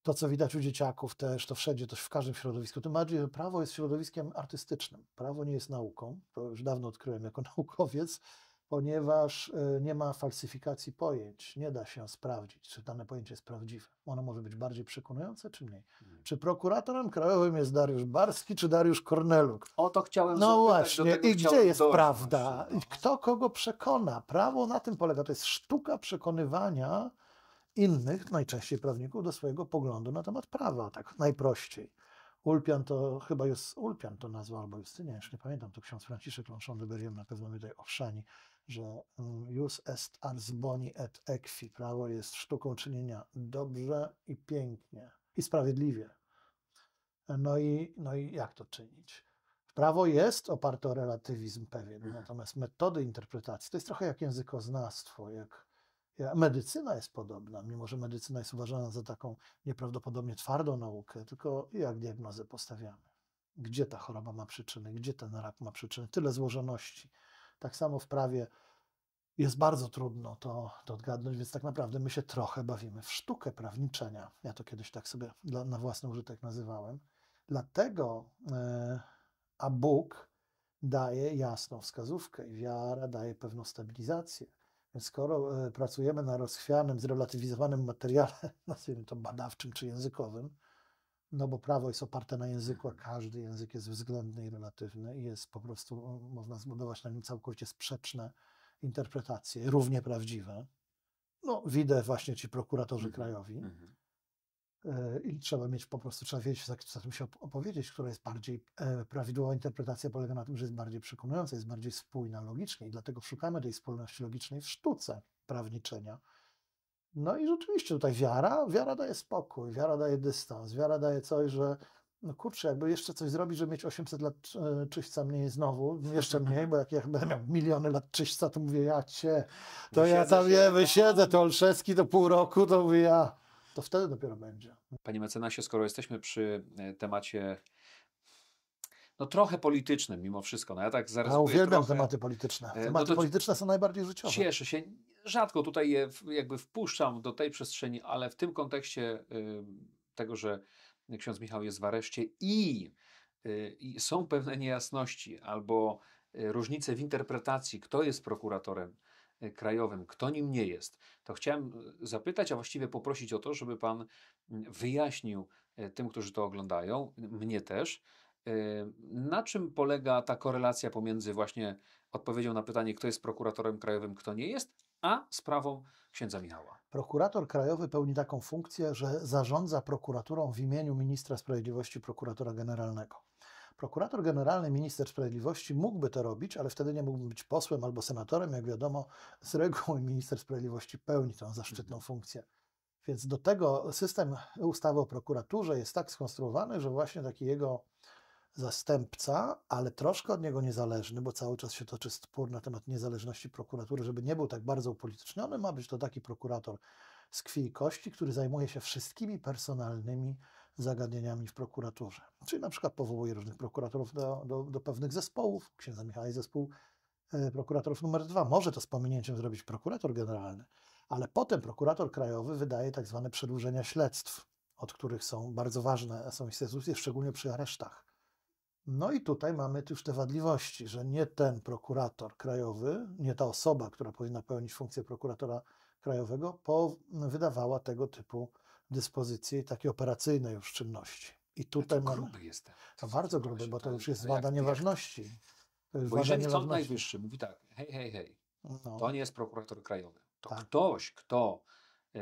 to, co widać u dzieciaków też, to wszędzie, to w każdym środowisku. Tym bardziej, że prawo jest środowiskiem artystycznym. Prawo nie jest nauką, to już dawno odkryłem jako naukowiec, ponieważ e, nie ma falsyfikacji pojęć. Nie da się sprawdzić, czy dane pojęcie jest prawdziwe. Ono może być bardziej przekonujące, czy mniej. Hmm. Czy prokuratorem krajowym jest Dariusz Barski, czy Dariusz Korneluk? O to chciałem No właśnie, i gdzie jest dojść, prawda? Właśnie, no. Kto kogo przekona? Prawo na tym polega. To jest sztuka przekonywania innych, najczęściej prawników, do swojego poglądu na temat prawa, tak najprościej. Ulpian to chyba już Ulpian to nazwał, albo Justynian, już nie pamiętam, to ksiądz Franciszek Ląszon de Beriem na pewno mnie tutaj Owszani, że mm, jus est ars boni et equi, prawo jest sztuką czynienia dobrze i pięknie i sprawiedliwie. No i, no i jak to czynić? Prawo jest oparte o relatywizm pewien, mm. natomiast metody interpretacji to jest trochę jak językoznawstwo, jak Medycyna jest podobna, mimo że medycyna jest uważana za taką nieprawdopodobnie twardą naukę, tylko jak diagnozę postawiamy? Gdzie ta choroba ma przyczyny, gdzie ten rak ma przyczyny? Tyle złożoności. Tak samo w prawie jest bardzo trudno to, to odgadnąć, więc tak naprawdę my się trochę bawimy w sztukę prawniczenia. Ja to kiedyś tak sobie dla, na własny użytek nazywałem. Dlatego, e, a Bóg daje jasną wskazówkę i wiara daje pewną stabilizację Skoro e, pracujemy na rozchwianym, zrelatywizowanym materiale, nazwijmy to badawczym czy językowym, no bo prawo jest oparte na języku, a mhm. każdy język jest względny i relatywny i jest po prostu, można zbudować na nim całkowicie sprzeczne interpretacje, równie prawdziwe. No, widzę właśnie ci prokuratorzy mhm. krajowi. Mhm. Yy, i trzeba mieć po prostu, trzeba wiedzieć, za tak, czym się opowiedzieć, która jest bardziej e, prawidłowa interpretacja polega na tym, że jest bardziej przekonująca, jest bardziej spójna logicznie i dlatego szukamy tej wspólności logicznej w sztuce prawniczenia. No i rzeczywiście tutaj wiara, wiara daje spokój, wiara daje dystans, wiara daje coś, że no kurczę, jakby jeszcze coś zrobić, żeby mieć 800 lat e, czyśćca mniej znowu, jeszcze mniej, bo jak ja będę miał miliony lat czyśćca, to mówię, ja cię, to wysiedzę ja tam je no. wysiedzę, to Olszewski do pół roku, to mówię, ja to wtedy dopiero będzie. Panie mecenasie, skoro jesteśmy przy e, temacie no trochę politycznym mimo wszystko. No ja tak zaraz. Ja uwielbiam trochę... tematy polityczne. E, no tematy no polityczne są najbardziej życiowe. Cieszę się. Rzadko tutaj je jakby wpuszczam do tej przestrzeni, ale w tym kontekście y, tego, że ksiądz Michał jest w areszcie i y, są pewne niejasności albo y, różnice w interpretacji, kto jest prokuratorem, krajowym, kto nim nie jest, to chciałem e, zapytać, a właściwie poprosić o to, żeby Pan wyjaśnił e, tym, którzy to oglądają, mnie też, e, na czym polega ta korelacja pomiędzy właśnie odpowiedzią na pytanie, kto jest prokuratorem krajowym, kto nie jest, a sprawą księdza Michała? Prokurator krajowy pełni taką funkcję, że zarządza prokuraturą w imieniu ministra sprawiedliwości prokuratora generalnego. Prokurator generalny, minister sprawiedliwości mógłby to robić, ale wtedy nie mógłby być posłem albo senatorem. Jak wiadomo, z reguły minister sprawiedliwości pełni tą zaszczytną mhm. funkcję. Więc do tego system ustawy o prokuraturze jest tak skonstruowany, że właśnie taki jego zastępca, ale troszkę od niego niezależny, bo cały czas się toczy spór na temat niezależności prokuratury, żeby nie był tak bardzo upolityczniony, ma być to taki prokurator z krwi i kości, który zajmuje się wszystkimi personalnymi zagadnieniami w prokuraturze. Czyli na przykład powołuje różnych prokuratorów do, do, do pewnych zespołów. Księdza Michała i zespół e, prokuratorów numer dwa. Może to z pominięciem zrobić prokurator generalny, ale potem prokurator krajowy wydaje tak zwane przedłużenia śledztw, od których są bardzo ważne są instytucje, szczególnie przy aresztach. No i tutaj mamy już te wadliwości, że nie ten prokurator krajowy, nie ta osoba, która powinna pełnić funkcję prokuratora krajowego, wydawała tego typu dyspozycji takiej operacyjnej już czynności. I no tutaj ja mamy. Gruby jestem. To bardzo gruby, bo to już jest badanie ważności. To jest bo jeżeli Sąd Najwyższy mówi tak, hej, hej, hej, no. to nie jest prokurator krajowy. To tak. ktoś, kto y,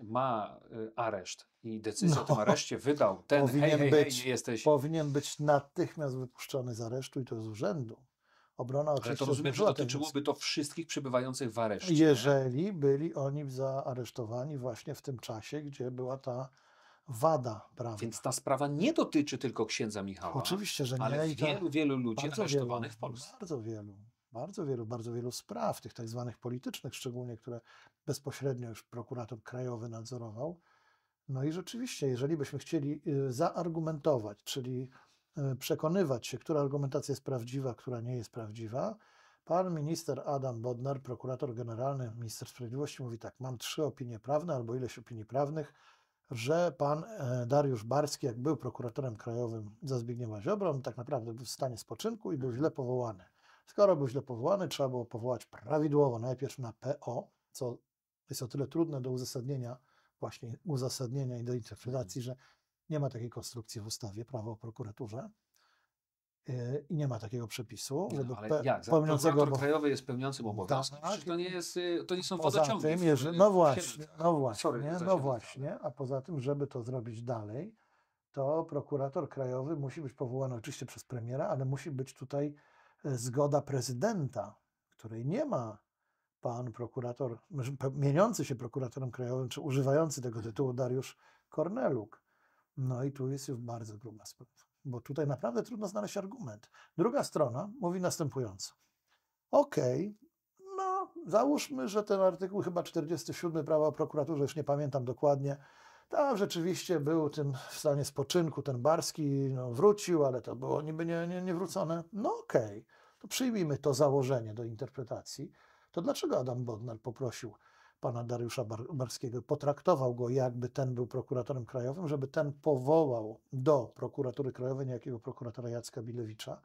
ma y, areszt i decyzję no. o tym no. areszcie wydał, ten powinien hej, hej, być, hej, jesteś... Powinien być natychmiast wypuszczony z aresztu i to z urzędu. Obrona oczywiście. Ale to dotyczyłoby to wszystkich przebywających w areszcie. Jeżeli byli oni zaaresztowani właśnie w tym czasie, gdzie była ta wada prawna. Więc ta sprawa nie dotyczy tylko księdza Michała. Oczywiście, że nie. Ale wielu, wielu ludzi aresztowanych wielu, w Polsce. Bardzo wielu. Bardzo wielu, bardzo wielu spraw, tych tak zwanych politycznych szczególnie, które bezpośrednio już prokurator krajowy nadzorował. No i rzeczywiście, jeżeli byśmy chcieli y, zaargumentować, czyli E, przekonywać się, która argumentacja jest prawdziwa, która nie jest prawdziwa, pan minister Adam Bodnar, prokurator generalny, minister sprawiedliwości, mówi tak: Mam trzy opinie prawne albo ileś opinii prawnych, że pan e, Dariusz Barski, jak był prokuratorem krajowym za Zbigniewa Ziobrą, tak naprawdę był w stanie spoczynku i był mhm. źle powołany. Skoro był źle powołany, trzeba było powołać prawidłowo, najpierw na PO, co jest o tyle trudne do uzasadnienia, właśnie uzasadnienia i do mhm. interpretacji, że nie ma takiej konstrukcji w ustawie prawo o prokuraturze y, i nie ma takiego przepisu, żeby no, ale jak? pełniącego... Prokurator krajowy jest pełniącym obowiązkiem, tak, to, nie jest, y, to nie są wodociągi. Tym, jeżeli, no właśnie, no właśnie, Sorry, no właśnie, a poza tym, żeby to zrobić dalej, to prokurator krajowy musi być powołany oczywiście przez premiera, ale musi być tutaj e, zgoda prezydenta, której nie ma pan prokurator, mieniący się prokuratorem krajowym, czy używający tego tytułu Dariusz Korneluk. No i tu jest już bardzo gruba sprawa, bo tutaj naprawdę trudno znaleźć argument. Druga strona mówi następująco. Okej, okay, no załóżmy, że ten artykuł chyba 47 prawa o prokuraturze, już nie pamiętam dokładnie, tam rzeczywiście był tym w stanie spoczynku, ten Barski no, wrócił, ale to było niby nie, nie, nie No okej, okay. to przyjmijmy to założenie do interpretacji. To dlaczego Adam Bodnar poprosił pana Dariusza Barskiego, potraktował go jakby ten był prokuratorem krajowym, żeby ten powołał do prokuratury krajowej niejakiego prokuratora Jacka Bilewicza,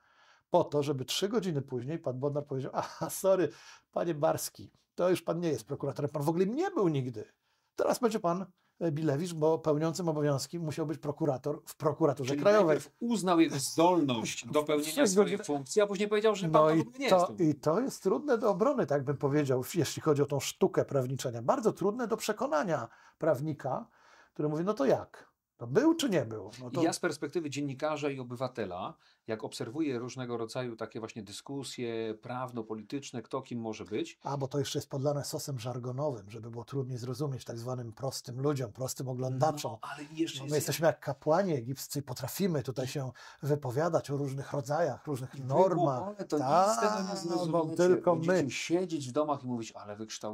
po to, żeby trzy godziny później pan Bodnar powiedział, aha, sorry, panie Barski, to już pan nie jest prokuratorem, pan w ogóle nie był nigdy. Teraz będzie pan E, Bilewicz, bo pełniącym obowiązki musiał być prokurator w prokuraturze Czyli krajowej. uznał jego zdolność do pełnienia swojej funkcji, a później powiedział, że no i nie to, jest. I to jest trudne do obrony, tak bym powiedział, jeśli chodzi o tą sztukę prawniczenia. Bardzo trudne do przekonania prawnika, który mówi, no to jak? To no był czy nie był? No to... Ja z perspektywy dziennikarza i obywatela jak obserwuję różnego rodzaju takie właśnie dyskusje prawno-polityczne, kto kim może być. A, bo to jeszcze jest podlane sosem żargonowym, żeby było trudniej zrozumieć tak zwanym prostym ludziom, prostym oglądaczom. No, ale jeszcze no, my jest... jesteśmy jak kapłani egipscy, potrafimy tutaj się wypowiadać o różnych rodzajach, różnych normach. ale to Ta, nic tak, tego nie no, zrozumiecie. tylko my. siedzieć w domach i mówić, ale wykształcony.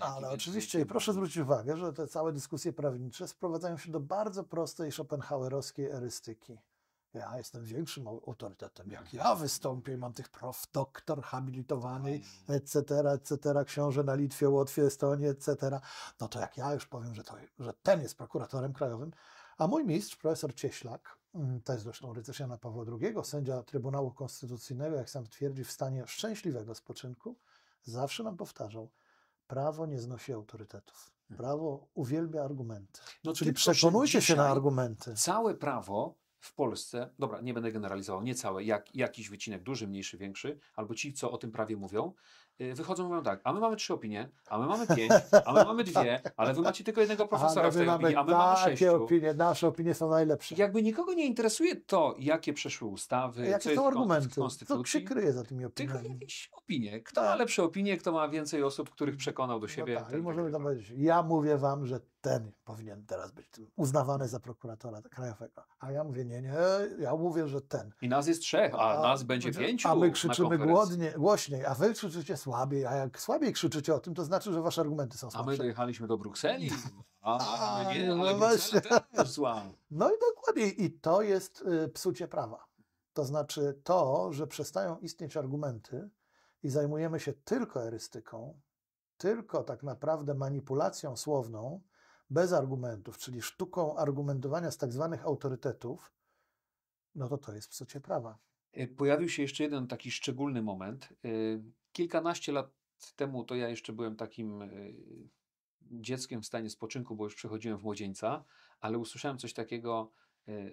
Ale oczywiście, i proszę zwrócić uwagę, że te całe dyskusje prawnicze sprowadzają się do bardzo prostej schopenhauerowskiej erystyki ja jestem większym autorytetem. Jak mhm. ja wystąpię mam tych prof, doktor habilitowany, etc., etc., książę na Litwie, Łotwie, Estonii, etc., no to jak ja już powiem, że, to, że ten jest prokuratorem krajowym, a mój mistrz, profesor Cieślak, mm, to jest zresztą rycerz Jana Pawła II, sędzia Trybunału Konstytucyjnego, jak sam twierdzi, w stanie szczęśliwego spoczynku, zawsze nam powtarzał, prawo nie znosi autorytetów. Hmm. Prawo uwielbia argumenty. No Czyli przekonujcie się na argumenty. Całe prawo w Polsce, dobra, nie będę generalizował, nie całe, jak, jakiś wycinek, duży, mniejszy, większy, albo ci, co o tym prawie mówią, y, wychodzą i mówią tak, a my mamy trzy opinie, a my mamy pięć, a my mamy dwie, ale wy macie tylko jednego profesora no, w tej mamy opinii, a my mamy sześciu. opinie, nasze opinie są najlepsze. Jakby nikogo nie interesuje to, jakie przeszły ustawy, jakie co są argumenty, co się kryje za tymi opiniami. Tylko jakieś opinie. Kto ma tak. lepsze opinie, kto ma więcej osób, których przekonał do no siebie. No tak, ten, i możemy tam powiedzieć, ja mówię wam, że ten powinien teraz być uznawany za prokuratora krajowego. A ja mówię, nie, nie, ja mówię, że ten. I nas jest trzech, a, a nas będzie pięciu. A my krzyczymy głodnie, głośniej, a wy krzyczycie słabiej, a jak słabiej krzyczycie o tym, to znaczy, że wasze argumenty są słabsze. A my dojechaliśmy do Brukseli, a, a nie, ale no właśnie. No i dokładnie, i to jest y, psucie prawa. To znaczy to, że przestają istnieć argumenty i zajmujemy się tylko erystyką, tylko tak naprawdę manipulacją słowną, bez argumentów, czyli sztuką argumentowania z tak zwanych autorytetów, no to to jest psucie prawa. E, pojawił się jeszcze jeden taki szczególny moment. E, kilkanaście lat temu to ja jeszcze byłem takim e, dzieckiem w stanie spoczynku, bo już przechodziłem w młodzieńca, ale usłyszałem coś takiego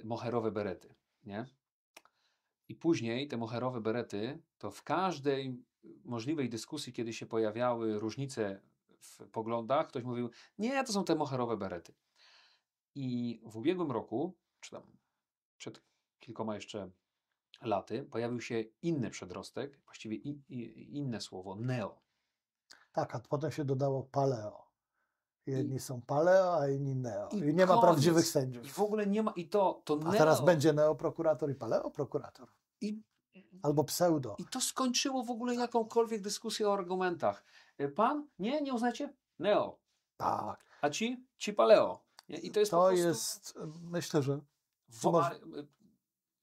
moherowe berety, nie? I później te moherowe berety, to w każdej możliwej dyskusji, kiedy się pojawiały różnice w poglądach, ktoś mówił, nie, to są te moherowe berety. I w ubiegłym roku, czy tam przed kilkoma jeszcze laty, pojawił się inny przedrostek, właściwie i, i, inne słowo, neo. Tak, a potem się dodało paleo. Jedni I, są paleo, a inni neo. I, I nie ma prawdziwych sędziów. I w ogóle nie ma, i to, to neo. A teraz będzie neoprokurator i paleoprokurator I, Albo pseudo. I to skończyło w ogóle jakąkolwiek dyskusję o argumentach. Y, pan? Nie, nie uznacie? Neo. Tak. A ci? Ci paleo. I to jest To prostu... jest, myślę, że... Womar... Y,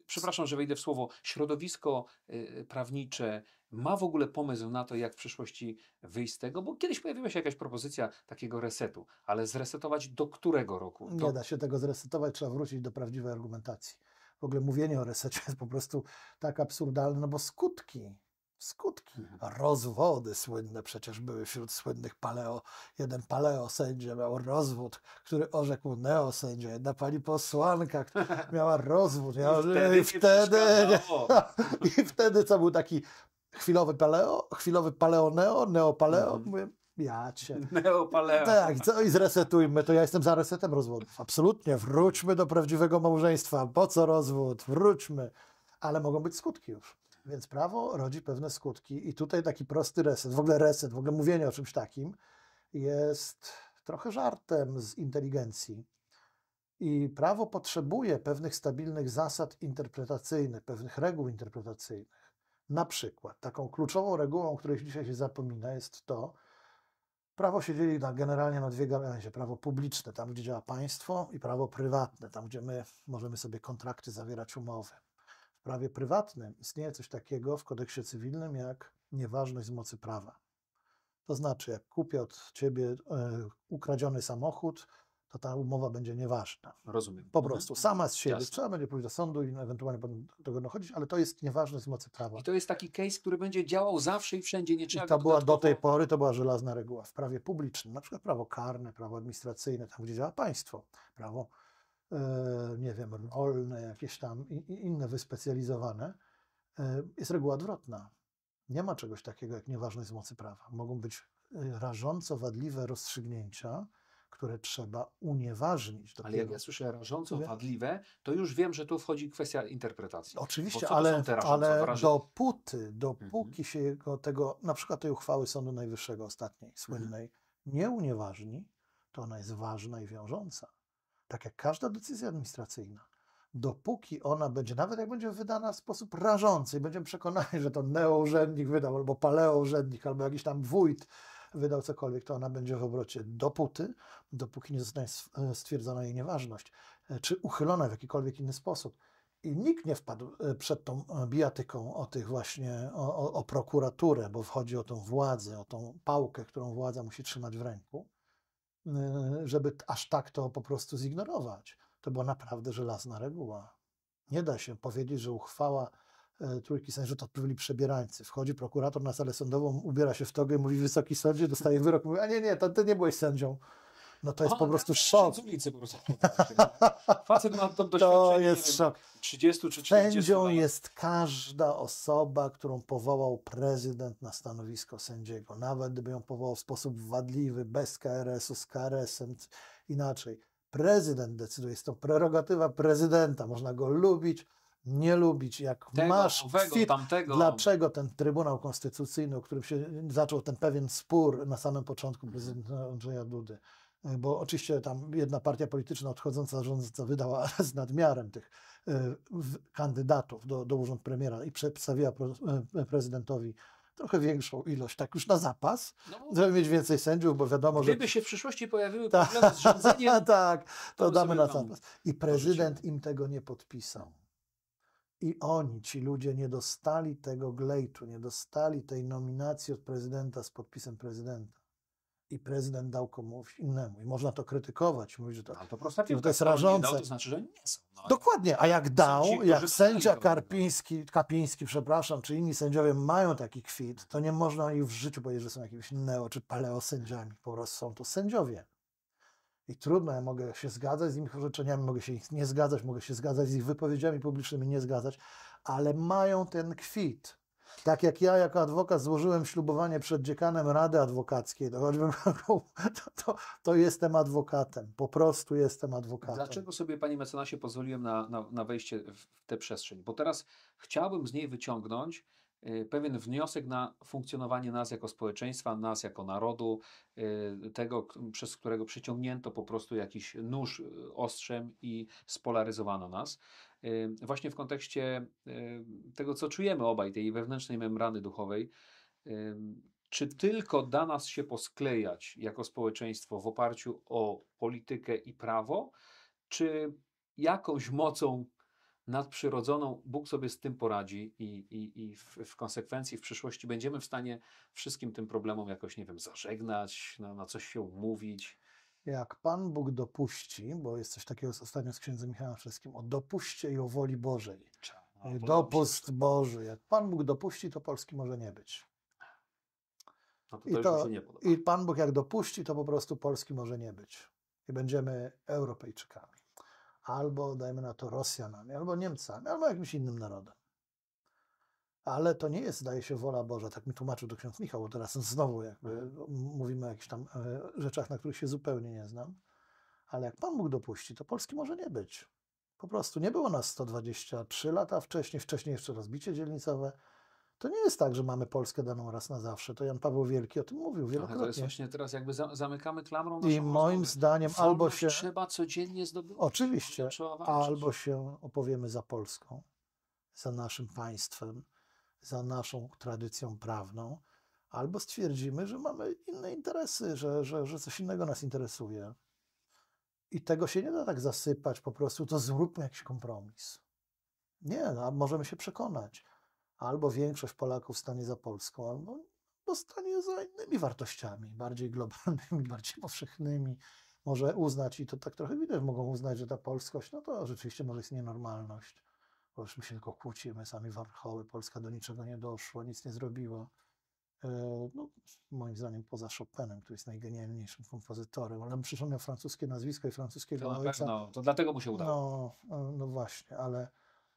przepraszam, że wejdę w słowo. Środowisko y, prawnicze ma w ogóle pomysł na to, jak w przyszłości wyjść z tego? Bo kiedyś pojawiła się jakaś propozycja takiego resetu, ale zresetować do którego roku? Do... Nie da się tego zresetować, trzeba wrócić do prawdziwej argumentacji. W ogóle mówienie o resecie jest po prostu tak absurdalne, no bo skutki skutki. Rozwody słynne przecież były wśród słynnych paleo. Jeden paleo sędzia miał rozwód, który orzekł neo sędzia. Jedna pani posłanka miała rozwód. Miała, I wtedy, i wtedy, i wtedy co był taki chwilowy paleo, chwilowy paleoneo, neopaleo. Mhm. Mówię, ja cię. Neopaleo. Tak, co i zresetujmy, to ja jestem za resetem rozwodów. Absolutnie, wróćmy do prawdziwego małżeństwa. Po co rozwód? Wróćmy. Ale mogą być skutki już. Więc prawo rodzi pewne skutki i tutaj taki prosty reset, w ogóle reset, w ogóle mówienie o czymś takim jest trochę żartem z inteligencji. I prawo potrzebuje pewnych stabilnych zasad interpretacyjnych, pewnych reguł interpretacyjnych. Na przykład taką kluczową regułą, o której dzisiaj się zapomina, jest to, prawo się dzieli na, generalnie na dwie gałęzie. Prawo publiczne, tam gdzie działa państwo i prawo prywatne, tam gdzie my możemy sobie kontrakty zawierać, umowy. W prawie prywatnym istnieje coś takiego w kodeksie cywilnym jak nieważność mocy prawa. To znaczy, jak kupię od ciebie e, ukradziony samochód, to ta umowa będzie nieważna. Rozumiem. Po mhm. prostu, sama z siebie. Jasne. Trzeba będzie pójść do sądu i ewentualnie do tego dochodzić, ale to jest nieważne z mocy prawa. I to jest taki case, który będzie działał zawsze i wszędzie, nie trzeba I to była dodatkowo... do tej pory, to była żelazna reguła w prawie publicznym, na przykład prawo karne, prawo administracyjne, tam gdzie działa państwo, prawo E, nie wiem, rolne, jakieś tam inne wyspecjalizowane, e, jest reguła odwrotna. Nie ma czegoś takiego jak nieważność mocy prawa. Mogą być e, rażąco wadliwe rozstrzygnięcia, które trzeba unieważnić. Ale jak ja słyszę rażąco wadliwe, to już wiem, że tu wchodzi kwestia interpretacji. Oczywiście, ale, ale dopóty, mhm. dopóki mhm. się tego, na przykład tej uchwały Sądu Najwyższego ostatniej, mhm. słynnej, mhm. nie unieważni, to ona jest ważna i wiążąca tak jak każda decyzja administracyjna, dopóki ona będzie, nawet jak będzie wydana w sposób rażący i będziemy przekonani, że to neourzędnik wydał, albo paleourzędnik, albo jakiś tam wójt wydał cokolwiek, to ona będzie w obrocie dopóty, dopóki nie zostanie e, stwierdzona jej nieważność, e, czy uchylona w jakikolwiek inny sposób. I nikt nie wpadł e, przed tą bijatyką o tych właśnie, o, o, o prokuraturę, bo wchodzi o tą władzę, o tą pałkę, którą władza musi trzymać w ręku Y, żeby aż tak to po prostu zignorować. To była naprawdę żelazna reguła. Nie da się powiedzieć, że uchwała e, trójki sędziów to byli przebierańcy. Wchodzi prokurator na salę sądową, ubiera się w togę i mówi wysoki sądzie, dostaje wyrok, mówi, a nie, nie, to ty nie byłeś sędzią. No to jest po prostu szok. Ulicy po prostu. Facet ma tam To jest wiem, szok. 30 czy Sędzią lat. jest każda osoba, którą powołał prezydent na stanowisko sędziego. Nawet gdyby ją powołał w sposób wadliwy, bez KRS-u, z KRS-em, inaczej. Prezydent decyduje. Jest to prerogatywa prezydenta. Można go lubić, nie lubić, jak Tego, masz owego, kwit, tamtego. dlaczego ten Trybunał Konstytucyjny, o którym się zaczął ten pewien spór na samym początku prezydenta Andrzeja Dudy, E, bo oczywiście tam jedna partia polityczna odchodząca rządząca wydała z nadmiarem tych e, kandydatów do, do urząd premiera i przedstawiła e, prezydentowi trochę większą ilość, tak już na zapas, no, żeby mieć więcej sędziów, bo wiadomo, gdyby że... Gdyby się w przyszłości pojawiły ta, problemy z rządzeniem... tak, to, to damy na zapas. I prezydent im tego nie podpisał. I oni, ci ludzie, nie dostali tego glejtu, nie dostali tej nominacji od prezydenta z podpisem prezydenta i prezydent dał komuś innemu. I można to krytykować, mówić, że to, no, to, prosta piłka, to jest rażące. Dał, to znaczy, że nie są. No, Dokładnie, a jak dał, jak sędzia no. Karpiński, Kapiński, przepraszam, czy inni sędziowie mają taki kwit, to nie można ich w życiu powiedzieć, że są jakimiś neo czy paleosędziami. Po prostu są to sędziowie. I trudno, ja mogę się zgadzać z ich orzeczeniami, mogę się ich nie zgadzać, mogę się zgadzać z ich wypowiedziami publicznymi, nie zgadzać, ale mają ten kwit tak jak ja jako adwokat złożyłem ślubowanie przed dziekanem Rady Adwokackiej, to, choćbym, to, to, to jestem adwokatem, po prostu jestem adwokatem. Dlaczego sobie, panie mecenasie, pozwoliłem na, na, na wejście w tę przestrzeń? Bo teraz chciałbym z niej wyciągnąć y, pewien wniosek na funkcjonowanie nas jako społeczeństwa, nas jako narodu, y, tego, przez którego przyciągnięto po prostu jakiś nóż y, ostrzem i spolaryzowano nas. Y, właśnie w kontekście y, tego, co czujemy obaj, tej wewnętrznej membrany duchowej. Y, czy tylko da nas się posklejać jako społeczeństwo w oparciu o politykę i prawo, czy jakąś mocą nadprzyrodzoną Bóg sobie z tym poradzi i, i, i w, w, konsekwencji w przyszłości będziemy w stanie wszystkim tym problemom jakoś, nie wiem, zażegnać, no, na coś się umówić? jak Pan Bóg dopuści, bo jest coś takiego ostatnio z księdzem Michałem Wszystkim, o dopuście i o woli Bożej. No, e, Dopust Boży. Jak Pan Bóg dopuści, to Polski może nie być. No to I, to, I Pan Bóg jak dopuści, to po prostu Polski może nie być. I będziemy Europejczykami. Albo dajmy na to Rosjanami, albo Niemcami, albo jakimś innym narodem ale to nie jest, zdaje się, wola Boża. Tak mi tłumaczył do ksiądz Michał, bo teraz znowu jakby mówimy o jakichś tam e, rzeczach, na których się zupełnie nie znam. Ale jak Pan mógł dopuścić, to Polski może nie być. Po prostu nie było nas 123 lata wcześniej, wcześniej jeszcze rozbicie dzielnicowe. To nie jest tak, że mamy Polskę daną raz na zawsze. To Jan Paweł Wielki o tym mówił wielokrotnie. Ale to jest właśnie teraz jakby zamykamy klamrą I moim rozmowę. zdaniem Wolność albo się... trzeba codziennie zdobyć. Oczywiście. Albo się opowiemy za Polską, za naszym państwem, za naszą tradycją prawną, albo stwierdzimy, że mamy inne interesy, że, że, że coś innego nas interesuje. I tego się nie da tak zasypać, po prostu to zróbmy jakiś kompromis. Nie, no, możemy się przekonać. Albo większość Polaków stanie za Polską, albo, stanie za innymi wartościami, bardziej globalnymi, bardziej powszechnymi. Może uznać, i to tak trochę widać, mogą uznać, że ta polskość, no to rzeczywiście może jest nienormalność bo już my się tylko kłócimy, sami warchoły, Polska do niczego nie doszła, nic nie zrobiła. E, no, moim zdaniem poza Chopinem, który jest najgenialniejszym kompozytorem, ale przecież on miał francuskie nazwisko i francuskiego to ojca. to dlatego mu się udało. No, e, no właśnie, ale,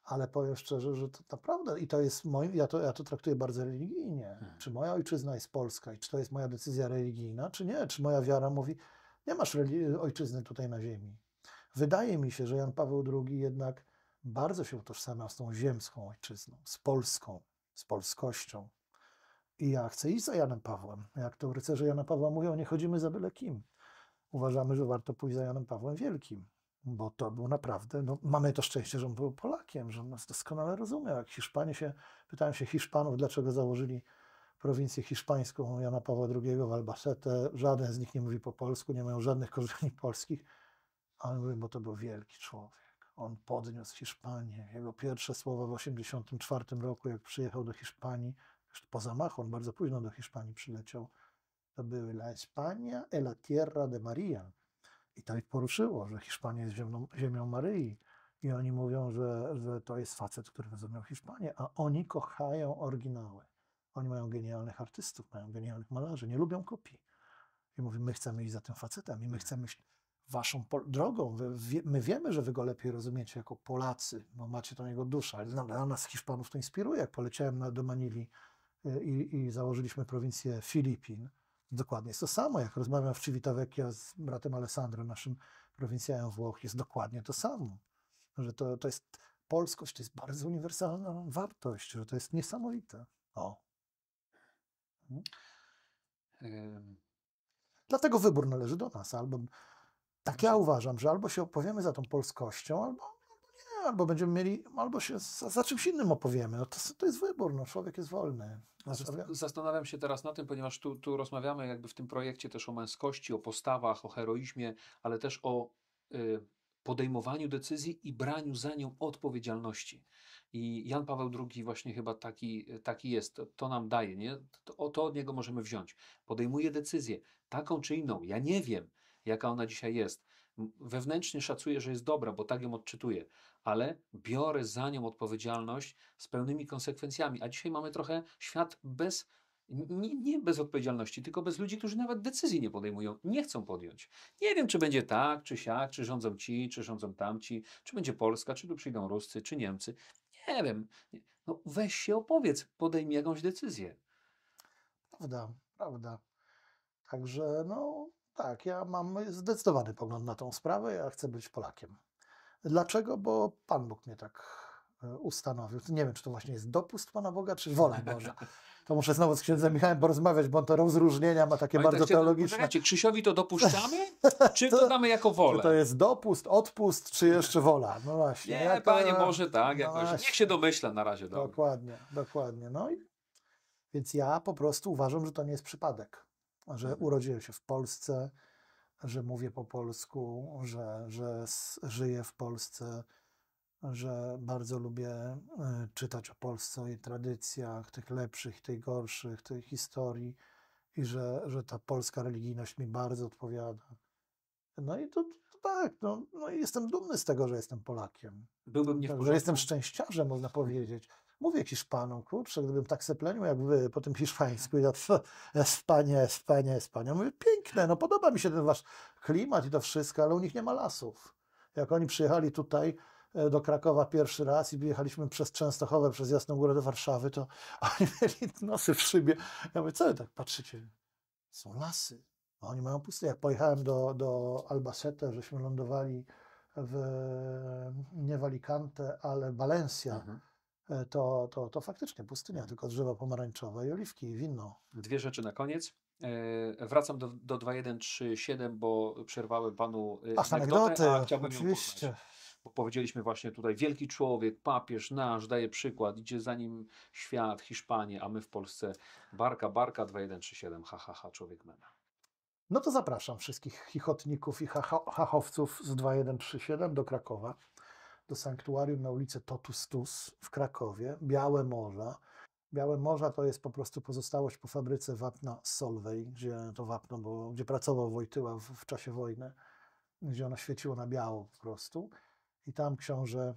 ale powiem szczerze, że to naprawdę i to jest moim, ja to, ja to traktuję bardzo religijnie. Hmm. Czy moja ojczyzna jest Polska i czy to jest moja decyzja religijna, czy nie? Czy moja wiara mówi, nie masz ojczyzny tutaj na ziemi. Wydaje mi się, że Jan Paweł II jednak bardzo się utożsamiał z tą ziemską ojczyzną, z Polską, z polskością. I ja chcę iść za Janem Pawłem. Jak to rycerze Jana Pawła mówią, nie chodzimy za byle kim. Uważamy, że warto pójść za Janem Pawłem Wielkim, bo to był naprawdę, no, mamy to szczęście, że on był Polakiem, że on nas doskonale rozumiał. Jak Hiszpanie się, pytałem się Hiszpanów, dlaczego założyli prowincję hiszpańską Jana Pawła II w Albacete. Żaden z nich nie mówi po polsku, nie mają żadnych korzeni polskich, ale mówię, bo to był wielki człowiek on podniósł Hiszpanię. Jego pierwsze słowa w 1984 roku, jak przyjechał do Hiszpanii, już po zamachu, on bardzo późno do Hiszpanii przyleciał, to były La España e la tierra de María. I to ich poruszyło, że Hiszpania jest ziemią, ziemią Maryi. I oni mówią, że, że to jest facet, który rozumiał Hiszpanię, a oni kochają oryginały. Oni mają genialnych artystów, mają genialnych malarzy, nie lubią kopii. I mówią, my chcemy iść za tym facetem i my chcemy waszą drogą. Wy, my wiemy, że wy go lepiej rozumiecie jako Polacy, bo macie tą jego duszę, ale dla nas Hiszpanów to inspiruje. Jak poleciałem na, do Manili y, i, i, założyliśmy prowincję Filipin, dokładnie jest to samo. Jak rozmawiam w Civitavecchia z bratem Alessandro, naszym prowincjanem Włoch, jest dokładnie to samo. Że to, to jest polskość, to jest bardzo uniwersalna wartość, że to jest niesamowite. O. Hmm. Dlatego wybór należy do nas, albo tak ja uważam, że albo się opowiemy za tą polskością, albo nie, albo będziemy mieli, albo się za, za czymś innym opowiemy. No to, to jest wybór, no, człowiek jest wolny. Zastanawiam się teraz na tym, ponieważ tu, tu rozmawiamy jakby w tym projekcie też o męskości, o postawach, o heroizmie, ale też o y, podejmowaniu decyzji i braniu za nią odpowiedzialności. I Jan Paweł II właśnie chyba taki, taki jest. To nam daje, nie? To, to od niego możemy wziąć. Podejmuje decyzję, taką czy inną. Ja nie wiem, jaka ona dzisiaj jest. Wewnętrznie szacuję, że jest dobra, bo tak ją odczytuję, ale biorę za nią odpowiedzialność z pełnymi konsekwencjami. A dzisiaj mamy trochę świat bez nie, nie, bez odpowiedzialności, tylko bez ludzi, którzy nawet decyzji nie podejmują, nie chcą podjąć. Nie wiem, czy będzie tak, czy siak, czy rządzą ci, czy rządzą tamci, czy będzie Polska, czy tu przyjdą Ruscy, czy Niemcy. Nie wiem. No weź się opowiedz, podejmij jakąś decyzję. Prawda, prawda. Także no, tak, ja mam zdecydowany pogląd na tą sprawę. Ja chcę być Polakiem. Dlaczego? Bo Pan Bóg mnie tak e, ustanowił. Nie wiem, czy to właśnie jest dopust Pana Boga, czy wola Boża. To muszę znowu z księdzem Michałem porozmawiać, bo on to rozróżnienia ma takie Ale bardzo tak się, teologiczne. Krzysiowi to dopuszczamy, czy to, to damy jako wolę? Czy to jest dopust, odpust, czy jeszcze wola? No właśnie. Nie, jako, Panie, może tak, no jakoś. Niech się domyśla na razie. Dobra. Dokładnie, dokładnie. No i, więc ja po prostu uważam, że to nie jest przypadek że mhm. urodziłem się w Polsce, że mówię po polsku, że, że żyję w Polsce, że bardzo lubię e, czytać o Polsce, o jej tradycjach, tych lepszych, tych gorszych, tej historii i że, że ta polska religijność mi bardzo odpowiada. No i to, to tak, no, no i jestem dumny z tego, że jestem Polakiem. Byłbym nie tak, Że jestem szczęściarzem, można powiedzieć, Mówię Hiszpanom, kurczę, gdybym tak seplenił jak wy po tym hiszpańsku, mhm. e, ja Espania, Espania, Espania. Mówię, piękne, no podoba mi się ten wasz klimat i to wszystko, ale u nich nie ma lasów. Jak oni przyjechali tutaj, e, do Krakowa pierwszy raz i wyjechaliśmy przez Częstochowę, przez Jasną Górę do Warszawy, to oni mieli nosy w szybie. Ja mówię, co wy tak patrzycie? Są lasy, a no oni mają puste. Jak pojechałem do, do Albacete, żeśmy lądowali w, nie w ale Valencia, mhm. E, to, to, to faktycznie pustynia, tylko drzewa pomarańczowe i oliwki, i winno. Dwie rzeczy na koniec. E, wracam do, do 2137, bo przerwałem panu e, Ach, anegdotę, anegdotę chciałbym oczywiście. ją poznać bo powiedzieliśmy właśnie tutaj, wielki człowiek, papież nasz, daje przykład, idzie za nim świat, Hiszpanię, a my w Polsce barka, barka 2137, ha, ha, ha, człowiek mema. No to zapraszam wszystkich chichotników i hachowców z 2137 do Krakowa do sanktuarium na ulicy Totustus w Krakowie, Białe Morza. Białe Morza to jest po prostu pozostałość po fabryce wapna Solwej, gdzie to wapno było, gdzie pracował Wojtyła w, w czasie wojny, gdzie ono świeciło na biało po prostu. I tam książę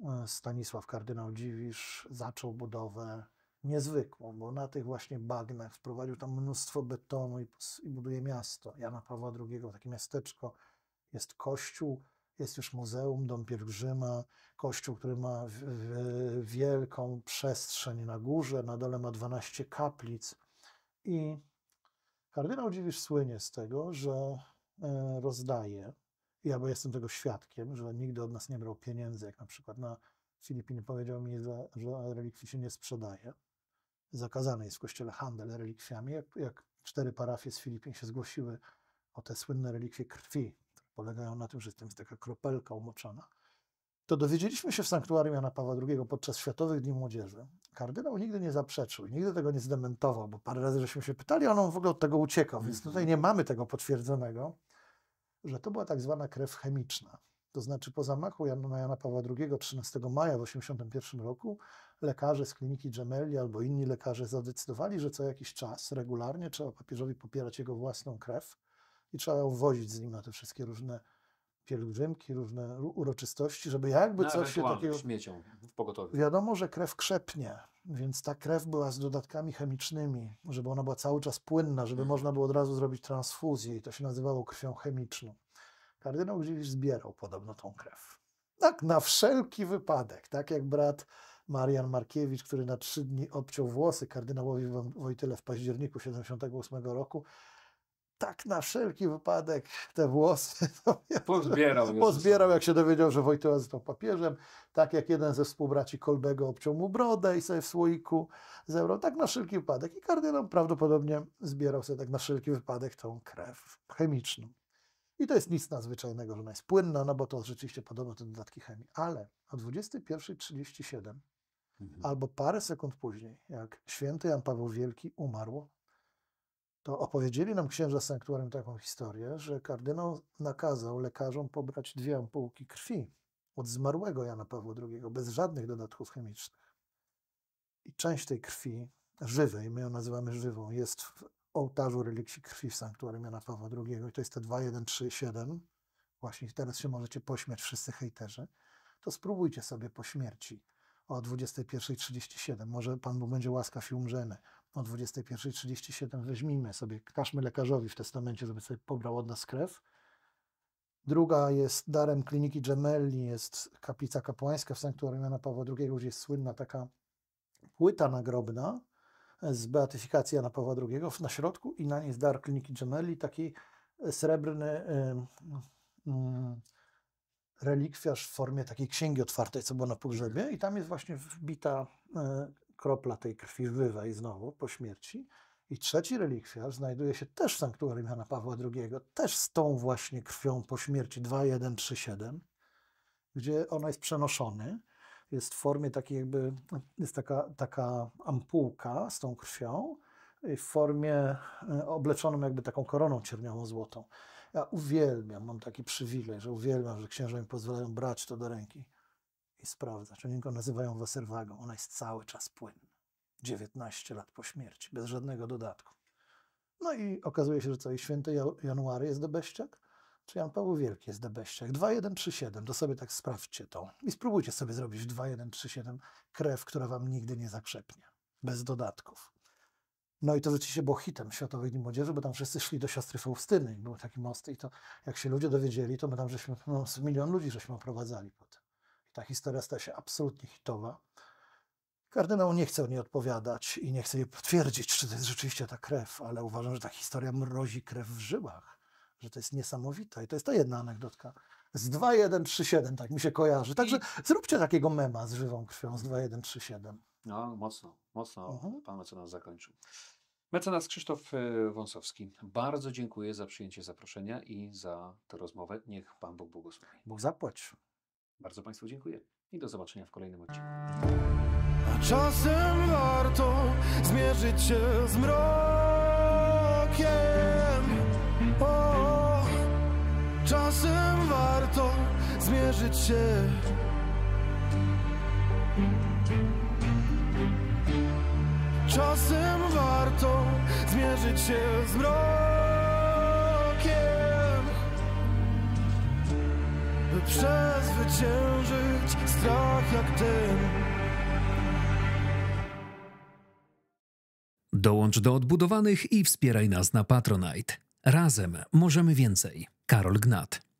e, Stanisław kardynał Dziwisz zaczął budowę niezwykłą, bo na tych właśnie bagnach wprowadził tam mnóstwo betonu i, i buduje miasto. Jana Pawła II, takie miasteczko, jest kościół, jest już muzeum, dom pielgrzyma, kościół, który ma wielką przestrzeń na górze, na dole ma 12 kaplic. I kardynał Dziwisz słynie z tego, że e, rozdaje, ja bo jestem tego świadkiem, że nigdy od nas nie brał pieniędzy, jak na przykład na Filipiny. powiedział mi, że, że relikwii się nie sprzedaje. Zakazany jest w kościele handel relikwiami. Jak, jak cztery parafie z Filipin się zgłosiły o te słynne relikwie krwi, polegają na tym, że tam jest taka kropelka umoczona, to dowiedzieliśmy się w sanktuarium Jana Pawła II podczas Światowych Dni Młodzieży. Kardynał nigdy nie zaprzeczył, nigdy tego nie zdementował, bo parę razy żeśmy się pytali, a on w ogóle od tego uciekał, więc mhm. tutaj nie mamy tego potwierdzonego, że to była tak zwana krew chemiczna. To znaczy po zamachu Jana, Jana Pawła II 13 maja w 1981 roku lekarze z kliniki Gemelli albo inni lekarze zadecydowali, że co jakiś czas regularnie trzeba papieżowi popierać jego własną krew, i trzeba ją wozić z nim na te wszystkie różne pielgrzymki, różne uroczystości, żeby jakby na coś się takiego... śmiecią w pogotowiu. Wiadomo, że krew krzepnie, więc ta krew była z dodatkami chemicznymi, żeby ona była cały czas płynna, żeby hmm. można było od razu zrobić transfuzję i to się nazywało krwią chemiczną. Kardynał Gdziewicz zbierał podobno tą krew. Tak, na wszelki wypadek, tak jak brat Marian Markiewicz, który na trzy dni obciął włosy kardynałowi Wojtyle w październiku 78 roku, tak na wszelki wypadek te włosy pozbierał, pozbierał jak się dowiedział, że Wojtyła został papieżem, tak jak jeden ze współbraci Kolbego obciął mu brodę i sobie w słoiku zebrał, tak na wszelki wypadek i kardynał prawdopodobnie zbierał sobie tak na wszelki wypadek tą krew chemiczną. I to jest nic nadzwyczajnego, że ona jest płynna, no bo to rzeczywiście podobno te dodatki chemii, ale o 21.37 mhm. albo parę sekund później, jak święty Jan Paweł Wielki umarł, to opowiedzieli nam księża z sanktuarium taką historię, że kardynał nakazał lekarzom pobrać dwie ampułki krwi od zmarłego Jana Pawła II bez żadnych dodatków chemicznych. I część tej krwi żywej, my ją nazywamy żywą, jest w ołtarzu relikwii krwi w sanktuarium Jana Pawła II i to jest te 2137. Właśnie teraz się możecie pośmiać wszyscy hejterzy. To spróbujcie sobie po śmierci o 21.37. Może Pan Bóg będzie łaskaw i umrzemy o 21.37 weźmijmy sobie, każmy lekarzowi w testamencie, żeby sobie pobrał od nas krew. Druga jest darem kliniki Gemelli, jest kaplica kapłańska w sanktuarium Jana Pawła II, gdzie jest słynna taka płyta nagrobna z beatyfikacji Jana Pawła II na środku i na niej jest dar kliniki Gemelli, taki srebrny y, relikwiarz w formie takiej księgi otwartej, co było na pogrzebie i tam jest właśnie wbita e, kropla tej krwi i znowu po śmierci. I trzeci relikwiarz znajduje się też w sanktuarium Jana Pawła II, też z tą właśnie krwią po śmierci 2137, gdzie ona jest przenoszony. Jest w formie takiej jakby, jest taka, taka ampułka z tą krwią, w formie e, obleczoną jakby taką koroną cierniową złotą. Ja uwielbiam, mam taki przywilej, że uwielbiam, że księża mi pozwalają brać to do ręki i sprawdza, czy go nazywają Weserwagą. Ona jest cały czas płynna. 19 lat po śmierci, bez żadnego dodatku. No i okazuje się, że co, i święty January jest Debeściak, czy Jan Paweł Wielki jest Debeściak. 2137, to sobie tak sprawdźcie to i spróbujcie sobie zrobić 2137 krew, która wam nigdy nie zakrzepnie, bez dodatków. No i to rzeczywiście było hitem Światowych Dni Młodzieży, bo tam wszyscy szli do siostry Faustyny i był taki most i to jak się ludzie dowiedzieli, to my tam żeśmy, no, milion ludzi żeśmy oprowadzali pod. Ta historia stała się absolutnie hitowa. Kardynał nie chce o niej odpowiadać i nie chce jej potwierdzić, czy to jest rzeczywiście ta krew, ale uważam, że ta historia mrozi krew w żyłach, że to jest niesamowite. I to jest ta jedna anegdotka. Z 2137, tak mi się kojarzy. Także zróbcie takiego mema z żywą krwią z 2137. No, mocno, mocno. Mhm. Pan mecenas zakończył. Mecenas Krzysztof y, Wąsowski, bardzo dziękuję za przyjęcie zaproszenia i za tę rozmowę. Niech Pan Bóg błogosławi. Bóg zapłać. Bardzo Państwu dziękuję i do zobaczenia w kolejnym odcinku. czasem warto zmierzyć się z mrokiem. O, czasem warto zmierzyć się. Czasem warto zmierzyć się z mrokiem. przezwyciężyć strach jak dym. Dołącz do odbudowanych i wspieraj nas na Patronite. Razem możemy więcej. Karol Gnat.